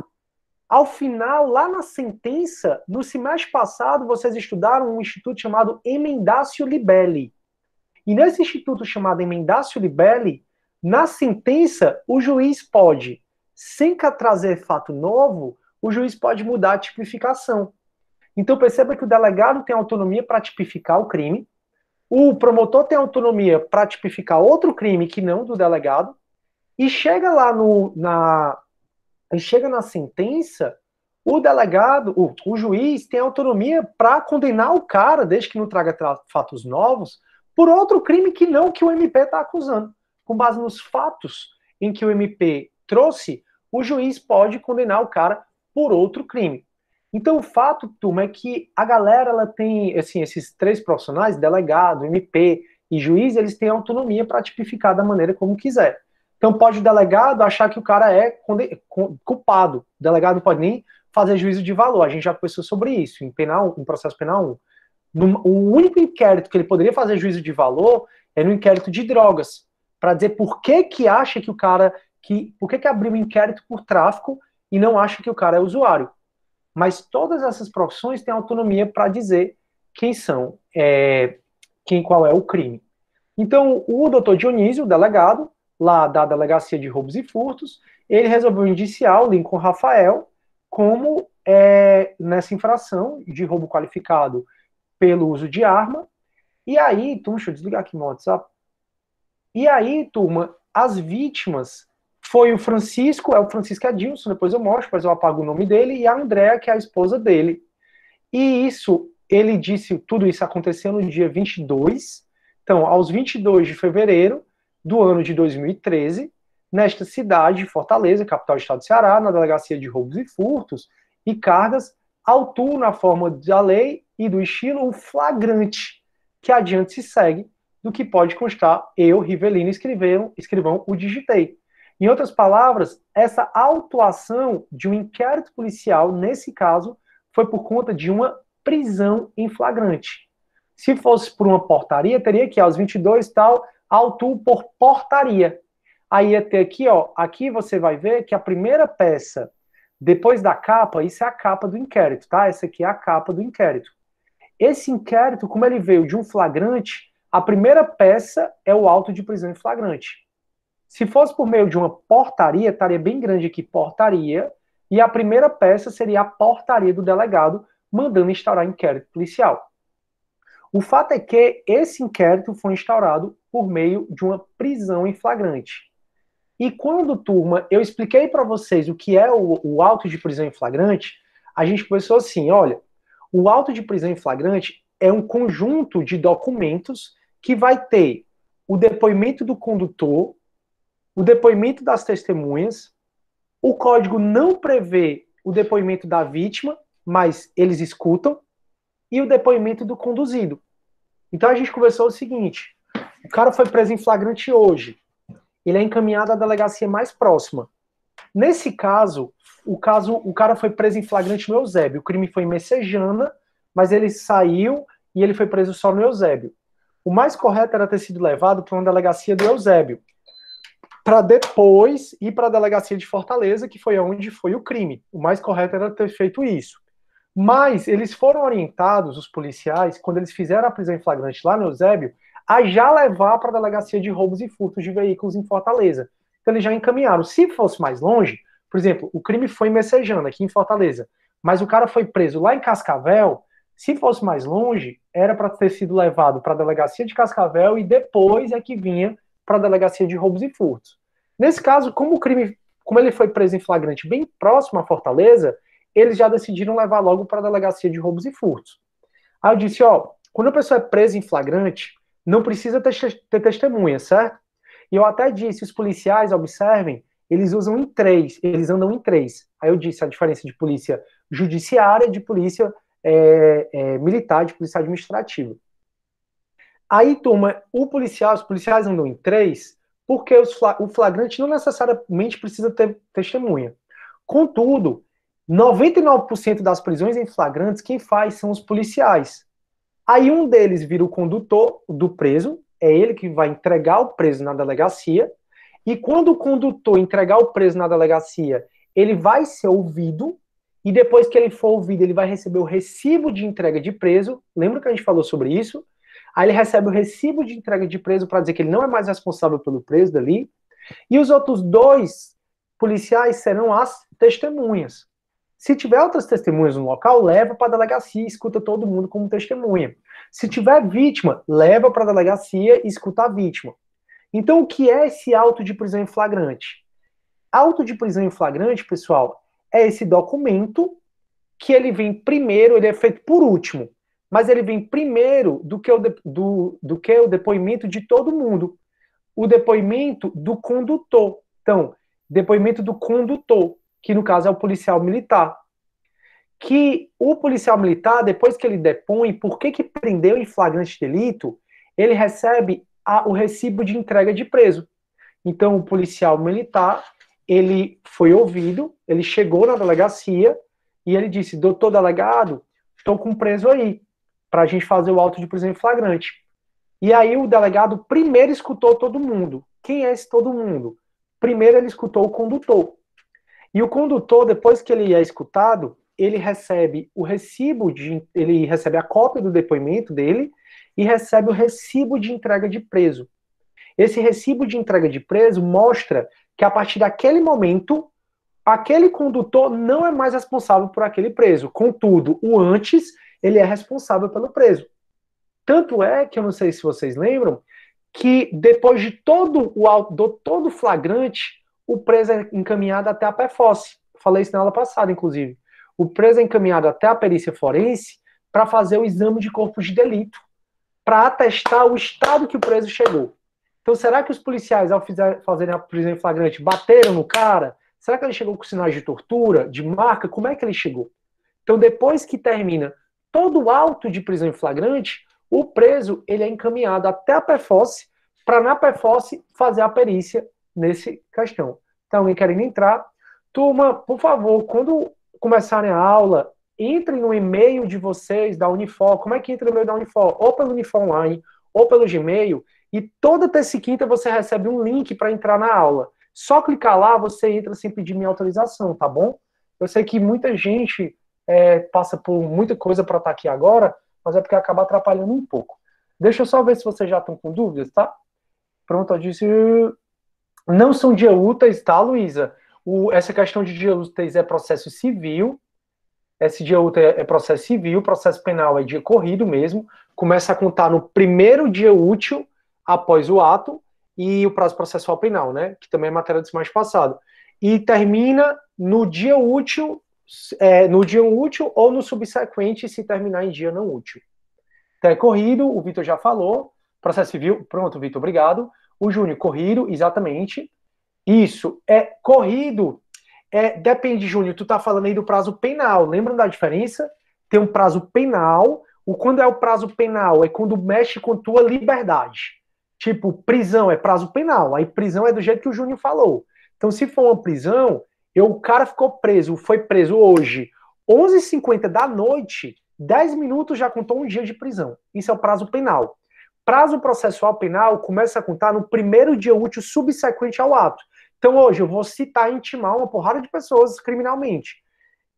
ao final, lá na sentença, no semestre passado, vocês estudaram um instituto chamado Emendácio Libelli. E nesse instituto chamado Emendácio Libelli, na sentença, o juiz pode, sem trazer fato novo, o juiz pode mudar a tipificação. Então perceba que o delegado tem autonomia para tipificar o crime, o promotor tem autonomia para tipificar outro crime que não do delegado, e chega lá no, na, chega na sentença, o delegado, o, o juiz tem autonomia para condenar o cara, desde que não traga fatos novos, por outro crime que não que o MP está acusando. Com base nos fatos em que o MP trouxe, o juiz pode condenar o cara por outro crime. Então, o fato, turma, é que a galera ela tem, assim, esses três profissionais, delegado, MP e juiz, eles têm autonomia para tipificar da maneira como quiser. Então, pode o delegado achar que o cara é culpado. O delegado não pode nem fazer juízo de valor. A gente já pensou sobre isso, em penal, em processo penal 1. O único inquérito que ele poderia fazer juízo de valor é no inquérito de drogas, para dizer por que que acha que o cara que por que que abriu um inquérito por tráfico e não acha que o cara é usuário. Mas todas essas profissões têm autonomia para dizer quem são, é, quem qual é o crime. Então, o doutor Dionísio, delegado, lá da Delegacia de Roubos e Furtos, ele resolveu indiciar o Lincoln Rafael como é, nessa infração de roubo qualificado pelo uso de arma. E aí, turma, deixa eu desligar aqui meu WhatsApp. E aí, turma, as vítimas foi o Francisco, é o Francisco Edilson, depois eu mostro, mas eu apago o nome dele, e a Andrea, que é a esposa dele. E isso, ele disse, tudo isso aconteceu no dia 22, então, aos 22 de fevereiro do ano de 2013, nesta cidade, Fortaleza, capital do estado do Ceará, na delegacia de roubos e furtos e cargas, autuou na forma da lei e do estilo o flagrante que adiante se segue do que pode constar eu, Rivelino, escreveram, escrivão, o digitei. Em outras palavras, essa autuação de um inquérito policial, nesse caso, foi por conta de uma prisão em flagrante. Se fosse por uma portaria, teria que, aos 22 tal, autuo por portaria. Aí ia ter aqui, ó, aqui você vai ver que a primeira peça, depois da capa, isso é a capa do inquérito, tá? Essa aqui é a capa do inquérito. Esse inquérito, como ele veio de um flagrante, a primeira peça é o auto de prisão em flagrante. Se fosse por meio de uma portaria, estaria bem grande aqui, portaria, e a primeira peça seria a portaria do delegado mandando instaurar inquérito policial. O fato é que esse inquérito foi instaurado por meio de uma prisão em flagrante. E quando, turma, eu expliquei para vocês o que é o, o auto de prisão em flagrante, a gente pensou assim: olha, o auto de prisão em flagrante é um conjunto de documentos que vai ter o depoimento do condutor o depoimento das testemunhas. O código não prevê o depoimento da vítima, mas eles escutam, e o depoimento do conduzido. Então a gente conversou o seguinte: o cara foi preso em flagrante hoje. Ele é encaminhado à delegacia mais próxima. Nesse caso, o caso, o cara foi preso em flagrante no Eusébio. O crime foi em Messejana, mas ele saiu e ele foi preso só no Eusébio. O mais correto era ter sido levado para uma delegacia do Eusébio, para depois ir para a delegacia de Fortaleza, que foi onde foi o crime. O mais correto era ter feito isso. Mas eles foram orientados, os policiais, quando eles fizeram a prisão em flagrante lá no Eusébio, a já levar para a delegacia de roubos e furtos de veículos em Fortaleza. Então eles já encaminharam. Se fosse mais longe, por exemplo, o crime foi em Messejana, aqui em Fortaleza, mas o cara foi preso lá em Cascavel. Se fosse mais longe, era para ter sido levado para a delegacia de Cascavel e depois é que vinha para a delegacia de roubos e furtos. Nesse caso, como o crime, como ele foi preso em flagrante bem próximo à Fortaleza, eles já decidiram levar logo para a delegacia de roubos e furtos. Aí eu disse, ó, quando a pessoa é presa em flagrante, não precisa ter, ter testemunha, certo? E eu até disse, os policiais, observem, eles usam em três, eles andam em três. Aí eu disse a diferença de polícia judiciária de polícia é, é, militar, de polícia administrativa. Aí, turma, o policial, os policiais andam em três, porque os, o flagrante não necessariamente precisa ter testemunha. Contudo, 99% das prisões em flagrantes, quem faz são os policiais. Aí um deles vira o condutor do preso, é ele que vai entregar o preso na delegacia, e quando o condutor entregar o preso na delegacia, ele vai ser ouvido, e depois que ele for ouvido, ele vai receber o recibo de entrega de preso. Lembra que a gente falou sobre isso? Aí ele recebe o recibo de entrega de preso para dizer que ele não é mais responsável pelo preso dali. E os outros dois policiais serão as testemunhas. Se tiver outras testemunhas no local, leva para a delegacia e escuta todo mundo como testemunha. Se tiver vítima, leva para a delegacia e escuta a vítima. Então, o que é esse auto de prisão em flagrante? Auto de prisão em flagrante, pessoal, é esse documento que ele vem primeiro, ele é feito por último mas ele vem primeiro do que o, de, do, do que o depoimento de todo mundo. O depoimento do condutor. Então, depoimento do condutor, que no caso é o policial militar. Que o policial militar, depois que ele depõe, por que, que prendeu em flagrante delito, ele recebe a, o recibo de entrega de preso. Então, o policial militar, ele foi ouvido, ele chegou na delegacia e ele disse: Doutor delegado, estou com preso aí para a gente fazer o auto de prisão em flagrante. E aí o delegado primeiro escutou todo mundo. Quem é esse todo mundo? Primeiro ele escutou o condutor. E o condutor, depois que ele é escutado, ele recebe o recibo de ele recebe a cópia do depoimento dele e recebe o recibo de entrega de preso. Esse recibo de entrega de preso mostra que a partir daquele momento aquele condutor não é mais responsável por aquele preso. Contudo, o antes ele é responsável pelo preso. Tanto é que eu não sei se vocês lembram que depois de todo o do todo flagrante, o preso é encaminhado até a PFOS. Falei isso na aula passada, inclusive. O preso é encaminhado até a perícia forense para fazer o exame de corpo de delito, para atestar o estado que o preso chegou. Então, será que os policiais, ao fazerem a prisão em flagrante, bateram no cara? Será que ele chegou com sinais de tortura, de marca? Como é que ele chegou? Então, depois que termina Todo auto de prisão em flagrante, o preso ele é encaminhado até a PFOS para na PFOS fazer a perícia nesse questão. Então, alguém querendo entrar? Turma, por favor, quando começarem a aula, entrem no e-mail de vocês da Unifor. Como é que entra no e-mail da Unifor? Ou pelo Unifor Online, ou pelo Gmail. E toda terça e quinta você recebe um link para entrar na aula. Só clicar lá, você entra sem pedir minha autorização, tá bom? Eu sei que muita gente é, passa por muita coisa para estar tá aqui agora, mas é porque acabar atrapalhando um pouco. Deixa eu só ver se vocês já estão com dúvidas, tá? Pronto, eu disse. Não são dia úteis, tá, Luísa? essa questão de dia úteis é processo civil. Esse dia útil é, é processo civil, processo penal é dia corrido mesmo. Começa a contar no primeiro dia útil após o ato e o prazo processual penal, né? Que também é matéria do semestre passado. E termina no dia útil é, no dia útil ou no subsequente se terminar em dia não útil. Então é corrido, o Vitor já falou, processo civil, pronto, Vitor, obrigado. O Júnior, corrido, exatamente. Isso, é corrido, é, depende, Júnior, tu tá falando aí do prazo penal, lembra da diferença? Tem um prazo penal, o quando é o prazo penal? É quando mexe com tua liberdade. Tipo, prisão é prazo penal, aí prisão é do jeito que o Júnior falou. Então se for uma prisão, e o cara ficou preso, foi preso hoje, 11h50 da noite, 10 minutos já contou um dia de prisão. Isso é o prazo penal. Prazo processual penal começa a contar no primeiro dia útil subsequente ao ato. Então hoje eu vou citar e intimar uma porrada de pessoas criminalmente.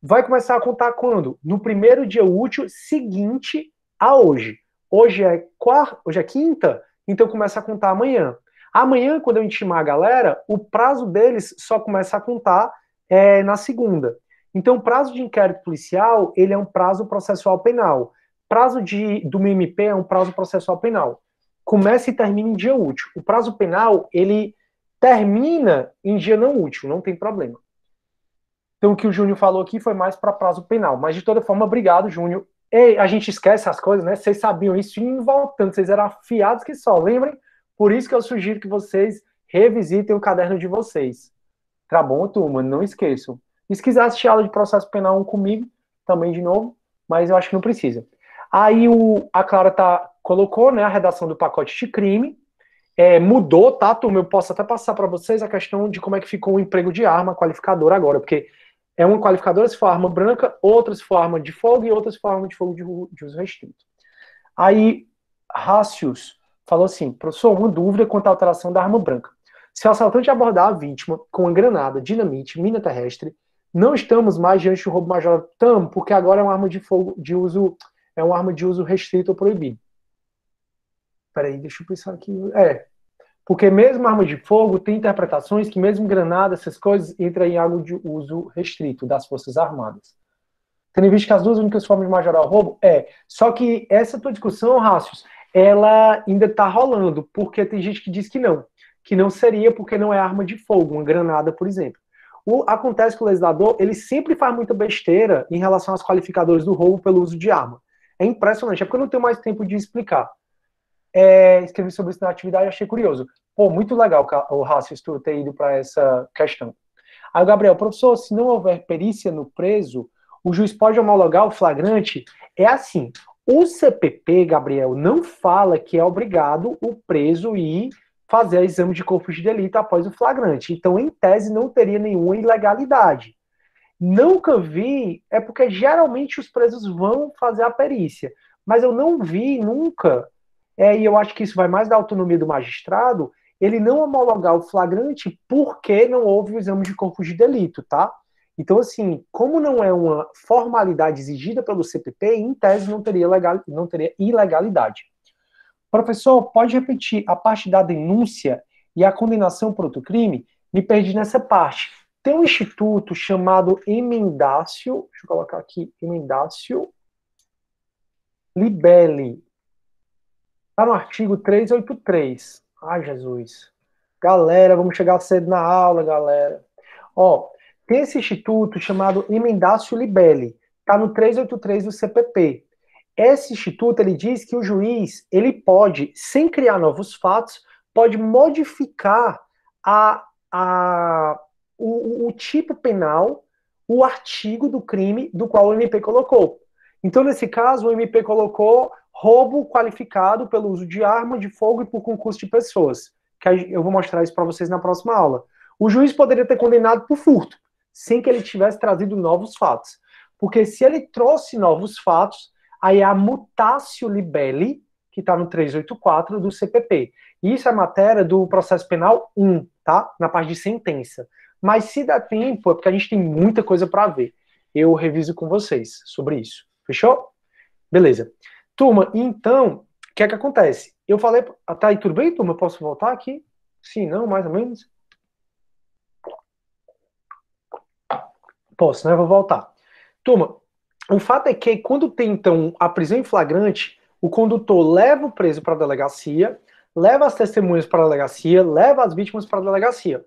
Vai começar a contar quando? No primeiro dia útil seguinte a hoje. Hoje é quarta, hoje é quinta, então começa a contar amanhã. Amanhã, quando eu intimar a galera, o prazo deles só começa a contar é, na segunda. Então, o prazo de inquérito policial, ele é um prazo processual penal. Prazo de, do MMP é um prazo processual penal. Começa e termina em dia útil. O prazo penal, ele termina em dia não útil, não tem problema. Então, o que o Júnior falou aqui foi mais para prazo penal. Mas, de toda forma, obrigado, Júnior. Ei, a gente esquece as coisas, né? Vocês sabiam isso em voltando, vocês eram afiados que só. Lembrem? Por isso que eu sugiro que vocês revisitem o caderno de vocês. Tá turma? Não esqueçam. E se quiser assistir aula de processo penal 1 comigo, também de novo, mas eu acho que não precisa. Aí o, a Clara tá, colocou né, a redação do pacote de crime. É, mudou, tá, turma? Eu posso até passar para vocês a questão de como é que ficou o emprego de arma qualificadora agora, porque é uma qualificadora se for arma branca, outras se for arma de fogo e outras se for arma de fogo de, de uso restrito. Aí, Rácios falou assim, professor, uma dúvida quanto à alteração da arma branca. Se o assaltante abordar a vítima com uma granada, dinamite, mina terrestre, não estamos mais diante de um roubo major Estamos, porque agora é uma arma de fogo de uso é uma arma de uso restrito ou proibido. Peraí, deixa eu pensar aqui. É, porque mesmo arma de fogo tem interpretações que mesmo granada, essas coisas, entra em algo de uso restrito das Forças Armadas. Tendo em vista que as duas únicas formas de majorar o roubo é. Só que essa tua discussão, Rácios, ela ainda está rolando, porque tem gente que diz que não que não seria porque não é arma de fogo, uma granada, por exemplo. O, acontece que o legislador ele sempre faz muita besteira em relação aos qualificadores do roubo pelo uso de arma. É impressionante, é porque eu não tenho mais tempo de explicar. É, escrevi sobre isso na atividade, achei curioso. Pô, muito legal o Rassis ter ido para essa questão. Aí o Gabriel, professor, se não houver perícia no preso, o juiz pode homologar o flagrante? É assim, o CPP, Gabriel, não fala que é obrigado o preso ir fazer exame de corpo de delito após o flagrante. Então, em tese, não teria nenhuma ilegalidade. Nunca vi, é porque geralmente os presos vão fazer a perícia, mas eu não vi nunca, é, e eu acho que isso vai mais da autonomia do magistrado, ele não homologar o flagrante porque não houve o exame de corpo de delito, tá? Então, assim, como não é uma formalidade exigida pelo CPP, em tese não teria, legal, não teria ilegalidade. Professor, pode repetir a parte da denúncia e a condenação por outro crime? Me perdi nessa parte. Tem um instituto chamado Emendácio, deixa eu colocar aqui, Emendácio Libelli. Está no artigo 383. Ai, Jesus. Galera, vamos chegar cedo na aula, galera. Ó, tem esse instituto chamado Emendácio Libelli. Está no 383 do CPP. Esse instituto ele diz que o juiz ele pode, sem criar novos fatos, pode modificar a, a, o, o tipo penal, o artigo do crime do qual o MP colocou. Então, nesse caso, o MP colocou roubo qualificado pelo uso de arma de fogo e por concurso de pessoas, que eu vou mostrar isso para vocês na próxima aula. O juiz poderia ter condenado por furto, sem que ele tivesse trazido novos fatos. Porque se ele trouxe novos fatos, aí é a mutácio libelli, que está no 384 do CPP. Isso é matéria do processo penal 1, tá? Na parte de sentença. Mas se dá tempo, é porque a gente tem muita coisa para ver. Eu reviso com vocês sobre isso. Fechou? Beleza. Turma, então, o que é que acontece? Eu falei. Ah, tá aí, tudo bem, turma? Eu posso voltar aqui? Sim, não, mais ou menos? Posso, né? Vou voltar. Turma, o fato é que quando tem então a prisão em flagrante, o condutor leva o preso para a delegacia, leva as testemunhas para a delegacia, leva as vítimas para a delegacia.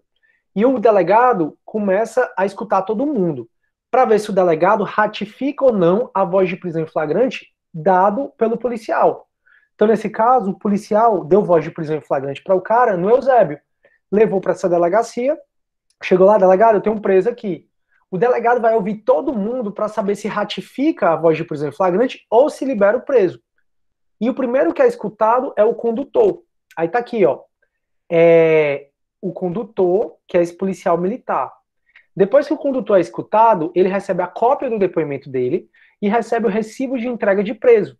E o delegado começa a escutar todo mundo, para ver se o delegado ratifica ou não a voz de prisão em flagrante dado pelo policial. Então, nesse caso, o policial deu voz de prisão em flagrante para o cara no é Eusébio. Levou para essa delegacia, chegou lá, delegado, eu tenho um preso aqui o delegado vai ouvir todo mundo para saber se ratifica a voz de prisão em flagrante ou se libera o preso. E o primeiro que é escutado é o condutor. Aí tá aqui, ó. É o condutor, que é esse policial militar. Depois que o condutor é escutado, ele recebe a cópia do depoimento dele e recebe o recibo de entrega de preso.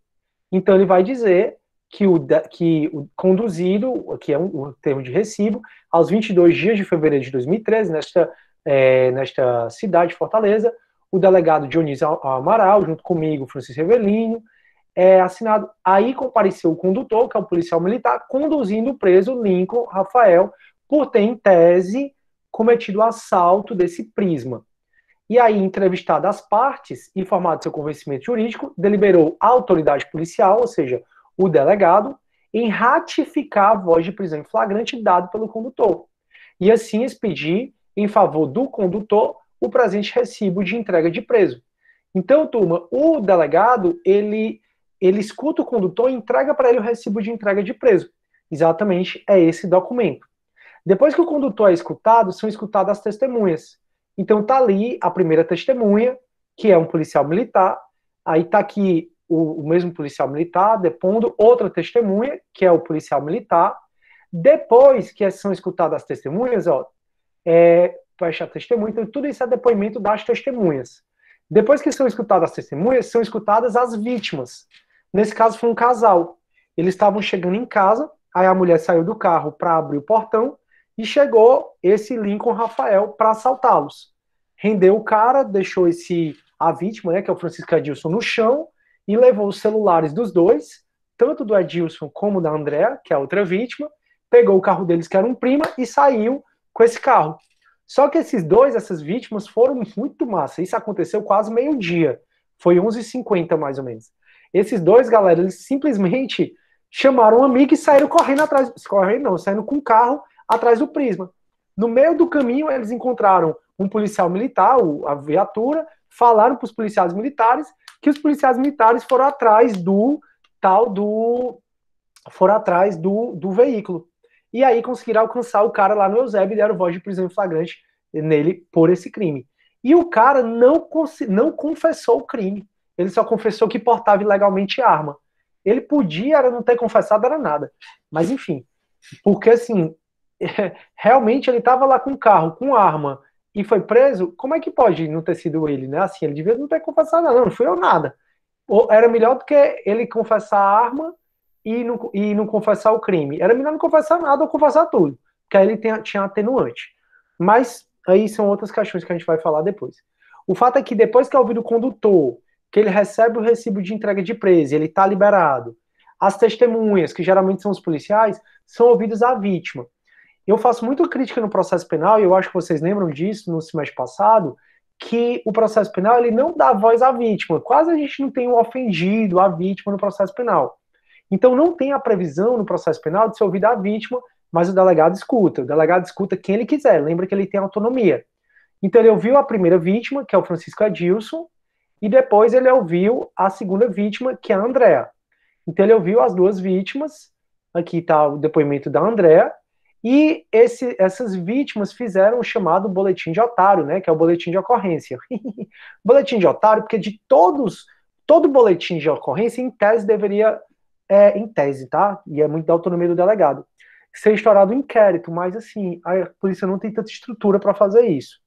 Então ele vai dizer que o, que o conduzido, que é um, um termo de recibo, aos 22 dias de fevereiro de 2013, nesta é, nesta cidade, Fortaleza. O delegado Dionísio Amaral, junto comigo, Francisco Revelino, é assinado. Aí compareceu o condutor, que é um policial militar, conduzindo o preso Lincoln Rafael, por ter, em tese, cometido o assalto desse prisma. E aí, entrevistado as partes, informado seu convencimento jurídico, deliberou a autoridade policial, ou seja, o delegado, em ratificar a voz de prisão em flagrante dado pelo condutor. E assim expedir em favor do condutor o presente recibo de entrega de preso. Então, turma, o delegado, ele, ele escuta o condutor e entrega para ele o recibo de entrega de preso. Exatamente é esse documento. Depois que o condutor é escutado, são escutadas as testemunhas. Então tá ali a primeira testemunha, que é um policial militar, aí tá aqui o, o mesmo policial militar depondo outra testemunha, que é o policial militar. Depois que são escutadas as testemunhas, ó, é, prestar é testemunho. Então, tudo isso é depoimento das testemunhas. Depois que são escutadas as testemunhas, são escutadas as vítimas. Nesse caso, foi um casal. Eles estavam chegando em casa, aí a mulher saiu do carro para abrir o portão e chegou esse Lincoln Rafael para assaltá-los. Rendeu o cara, deixou esse a vítima, né, que é o Francisco Edilson, no chão e levou os celulares dos dois, tanto do Edilson como da Andrea, que é a outra vítima, pegou o carro deles, que era um prima, e saiu com esse carro. Só que esses dois, essas vítimas, foram muito massa. Isso aconteceu quase meio-dia. Foi 11h50, mais ou menos. Esses dois, galera, eles simplesmente chamaram um amigo e saíram correndo atrás. Correndo não, saindo com o carro atrás do Prisma. No meio do caminho, eles encontraram um policial militar, a viatura, falaram para os policiais militares que os policiais militares foram atrás do tal do. foram atrás do, do veículo e aí conseguiram alcançar o cara lá no Eusébio e deram voz de prisão em flagrante nele por esse crime. E o cara não, não confessou o crime. Ele só confessou que portava ilegalmente arma. Ele podia era não ter confessado, era nada. Mas enfim, porque assim, realmente ele estava lá com carro, com arma, e foi preso, como é que pode não ter sido ele, né? Assim, ele devia não ter confessado nada, não, não foi eu nada. Ou era melhor do que ele confessar a arma e não, e não confessar o crime. Era melhor não confessar nada ou confessar tudo, porque aí ele tem, tinha atenuante. Mas aí são outras questões que a gente vai falar depois. O fato é que depois que é ouvido o condutor, que ele recebe o recibo de entrega de presa, ele está liberado. As testemunhas, que geralmente são os policiais, são ouvidas à vítima. Eu faço muito crítica no processo penal, e eu acho que vocês lembram disso no semestre passado, que o processo penal ele não dá voz à vítima. Quase a gente não tem o um ofendido, a vítima no processo penal. Então não tem a previsão no processo penal de se ouvir da vítima, mas o delegado escuta. O delegado escuta quem ele quiser, lembra que ele tem autonomia. Então ele ouviu a primeira vítima, que é o Francisco Adilson, e depois ele ouviu a segunda vítima, que é a Andréa. Então ele ouviu as duas vítimas, aqui está o depoimento da Andréa, e esse, essas vítimas fizeram o chamado boletim de otário, né, que é o boletim de ocorrência. boletim de otário, porque de todos, todo boletim de ocorrência, em tese, deveria é, em tese, tá? E é muito da autonomia do delegado. Ser instaurado um inquérito, mas assim, a polícia não tem tanta estrutura para fazer isso.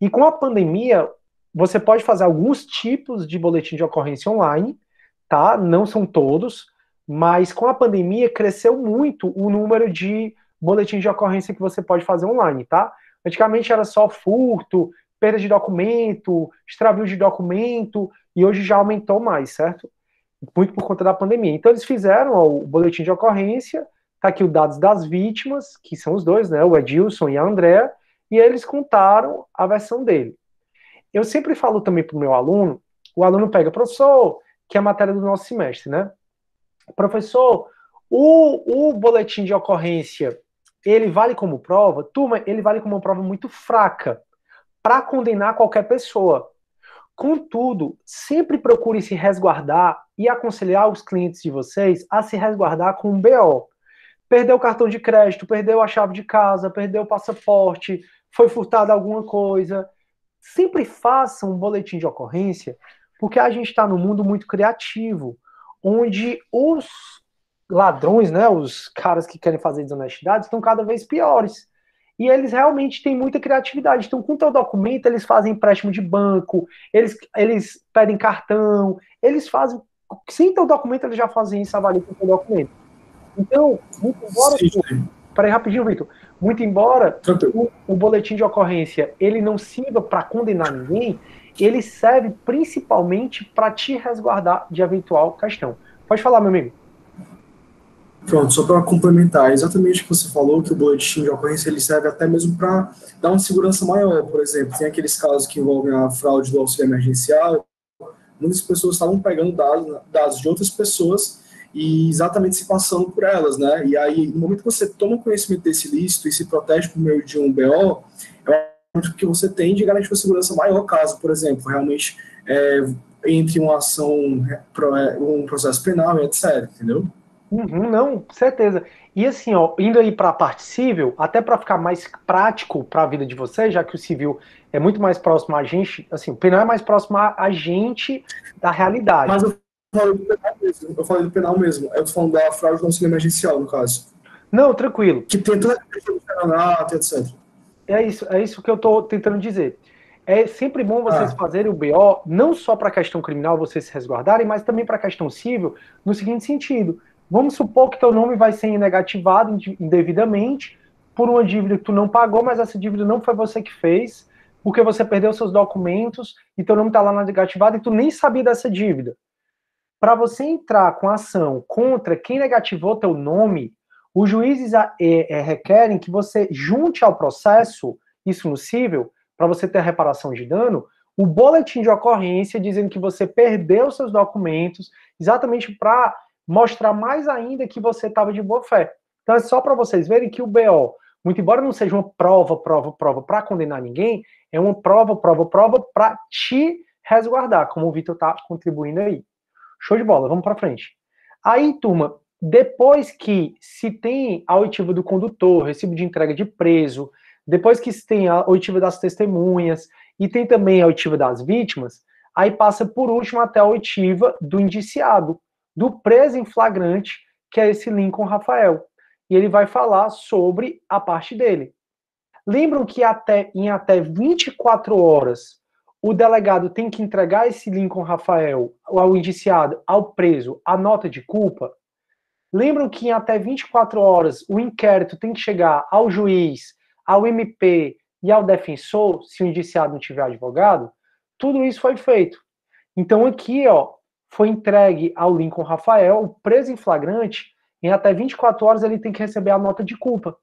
E com a pandemia, você pode fazer alguns tipos de boletim de ocorrência online, tá? Não são todos, mas com a pandemia cresceu muito o número de boletins de ocorrência que você pode fazer online, tá? Antigamente era só furto, perda de documento, extravio de documento, e hoje já aumentou mais, certo? muito por conta da pandemia. Então eles fizeram o boletim de ocorrência, tá aqui os dados das vítimas, que são os dois, né, o Edilson e a André e eles contaram a versão dele. Eu sempre falo também para o meu aluno, o aluno pega, professor, que é a matéria do nosso semestre, né? Professor, o, o boletim de ocorrência, ele vale como prova? Turma, ele vale como uma prova muito fraca para condenar qualquer pessoa. Contudo, sempre procure se resguardar e aconselhar os clientes de vocês a se resguardar com um BO. Perdeu o cartão de crédito, perdeu a chave de casa, perdeu o passaporte, foi furtada alguma coisa. Sempre faça um boletim de ocorrência, porque a gente está num mundo muito criativo, onde os ladrões, né, os caras que querem fazer desonestidade, estão cada vez piores e eles realmente têm muita criatividade. Então, com o teu documento, eles fazem empréstimo de banco, eles, eles pedem cartão, eles fazem. Sem teu documento, eles já fazem isso, avaliam com o teu documento. Então, muito embora. Peraí, rapidinho, Vitor. Muito embora o, o, boletim de ocorrência ele não sirva para condenar ninguém, ele serve principalmente para te resguardar de eventual questão. Pode falar, meu amigo. Pronto, só para complementar, é exatamente o que você falou, que o boletim de ocorrência ele serve até mesmo para dar uma segurança maior, por exemplo, tem aqueles casos que envolvem a fraude do auxílio emergencial, muitas pessoas estavam pegando dados, né, dados de outras pessoas e exatamente se passando por elas, né? E aí, no momento que você toma conhecimento desse lícito e se protege por meio de um BO, é o que você tem de garantir uma segurança maior caso, por exemplo, realmente é, entre uma ação, é, é, um processo penal, etc, entendeu? Uhum, não, certeza. E assim, ó, indo aí para a parte civil, até para ficar mais prático para a vida de vocês, já que o civil é muito mais próximo a gente, assim, o penal é mais próximo a, a gente da realidade. Mas eu falei do penal mesmo, eu falei do penal mesmo. Eu tô falando da fraude do cinema emergencial, no caso. Não, tranquilo. Que tem toda a etc. É isso, é isso que eu tô tentando dizer. É sempre bom vocês ah. fazerem o BO, não só para a questão criminal vocês se resguardarem, mas também para a questão civil, no seguinte sentido Vamos supor que teu nome vai ser negativado indevidamente por uma dívida que tu não pagou, mas essa dívida não foi você que fez, porque você perdeu seus documentos e teu nome está lá negativado e tu nem sabia dessa dívida. Para você entrar com ação contra quem negativou teu nome, os juízes é, é, requerem que você junte ao processo, isso no cível, para você ter a reparação de dano, o boletim de ocorrência dizendo que você perdeu seus documentos, exatamente para mostrar mais ainda que você estava de boa fé. Então é só para vocês verem que o BO, muito embora não seja uma prova, prova, prova para condenar ninguém, é uma prova, prova, prova para te resguardar, como o Vitor está contribuindo aí. Show de bola, vamos para frente. Aí, turma, depois que se tem a oitiva do condutor, recibo de entrega de preso, depois que se tem a oitiva das testemunhas e tem também a oitiva das vítimas, aí passa por último até a oitiva do indiciado, do preso em flagrante, que é esse Lincoln Rafael. E ele vai falar sobre a parte dele. Lembram que até, em até 24 horas o delegado tem que entregar esse Lincoln Rafael ao indiciado, ao preso, a nota de culpa? Lembram que em até 24 horas o inquérito tem que chegar ao juiz, ao MP e ao defensor, se o indiciado não tiver advogado? Tudo isso foi feito. Então aqui, ó, foi entregue ao Lincoln Rafael, preso em flagrante, em até 24 horas ele tem que receber a nota de culpa.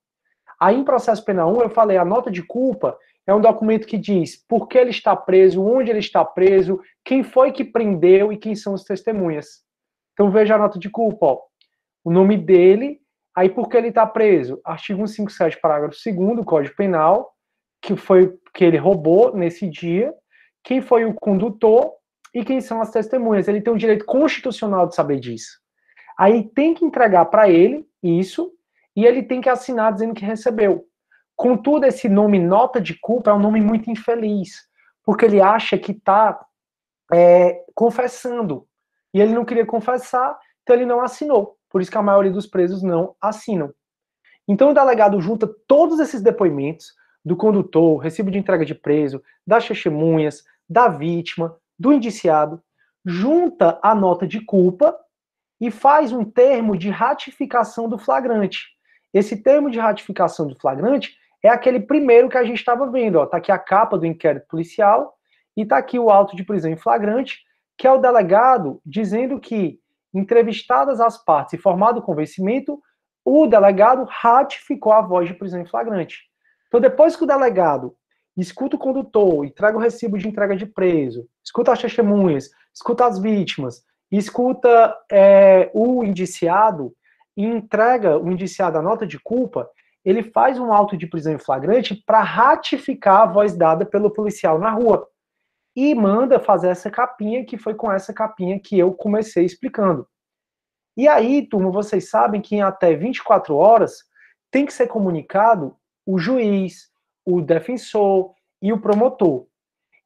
Aí em processo penal 1, eu falei, a nota de culpa é um documento que diz por que ele está preso, onde ele está preso, quem foi que prendeu e quem são as testemunhas. Então veja a nota de culpa, ó. O nome dele, aí por que ele está preso? Artigo 157, parágrafo 2 do Código Penal, que foi que ele roubou nesse dia, quem foi o condutor, e quem são as testemunhas. Ele tem o direito constitucional de saber disso. Aí tem que entregar para ele isso e ele tem que assinar dizendo que recebeu. Contudo, esse nome nota de culpa é um nome muito infeliz, porque ele acha que está é, confessando e ele não queria confessar, então ele não assinou. Por isso que a maioria dos presos não assinam. Então o delegado junta todos esses depoimentos do condutor, recibo de entrega de preso, das testemunhas, da vítima, do indiciado, junta a nota de culpa e faz um termo de ratificação do flagrante. Esse termo de ratificação do flagrante é aquele primeiro que a gente estava vendo. Está aqui a capa do inquérito policial e está aqui o auto de prisão em flagrante, que é o delegado dizendo que, entrevistadas as partes e formado o convencimento, o delegado ratificou a voz de prisão em flagrante. Então, depois que o delegado escuta o condutor, entrega o recibo de entrega de preso, escuta as testemunhas, escuta as vítimas, escuta é, o indiciado e entrega o indiciado a nota de culpa, ele faz um auto de prisão em flagrante para ratificar a voz dada pelo policial na rua. E manda fazer essa capinha, que foi com essa capinha que eu comecei explicando. E aí, turma, vocês sabem que em até 24 horas tem que ser comunicado o juiz, o defensor e o promotor.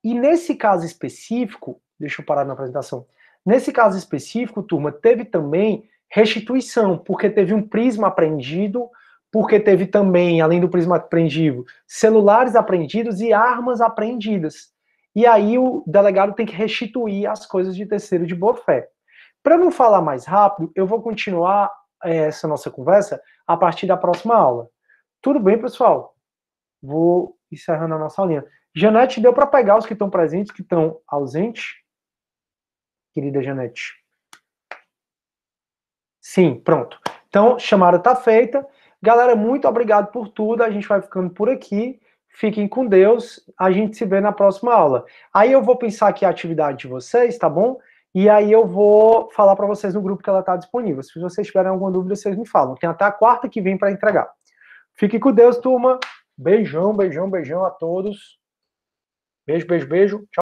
E nesse caso específico, deixa eu parar na apresentação. Nesse caso específico, turma, teve também restituição, porque teve um prisma apreendido, porque teve também, além do prisma apreendido, celulares apreendidos e armas apreendidas. E aí o delegado tem que restituir as coisas de terceiro de boa fé. Para não falar mais rápido, eu vou continuar eh, essa nossa conversa a partir da próxima aula. Tudo bem, pessoal? vou encerrando a nossa linha. Janete, deu para pegar os que estão presentes, que estão ausentes? Querida Janete. Sim, pronto. Então, chamada está feita. Galera, muito obrigado por tudo. A gente vai ficando por aqui. Fiquem com Deus. A gente se vê na próxima aula. Aí eu vou pensar aqui a atividade de vocês, tá bom? E aí eu vou falar para vocês no grupo que ela está disponível. Se vocês tiverem alguma dúvida, vocês me falam. Tem até a quarta que vem para entregar. Fiquem com Deus, turma. Beijão, beijão, beijão a todos. Beijo, beijo, beijo. Tchau.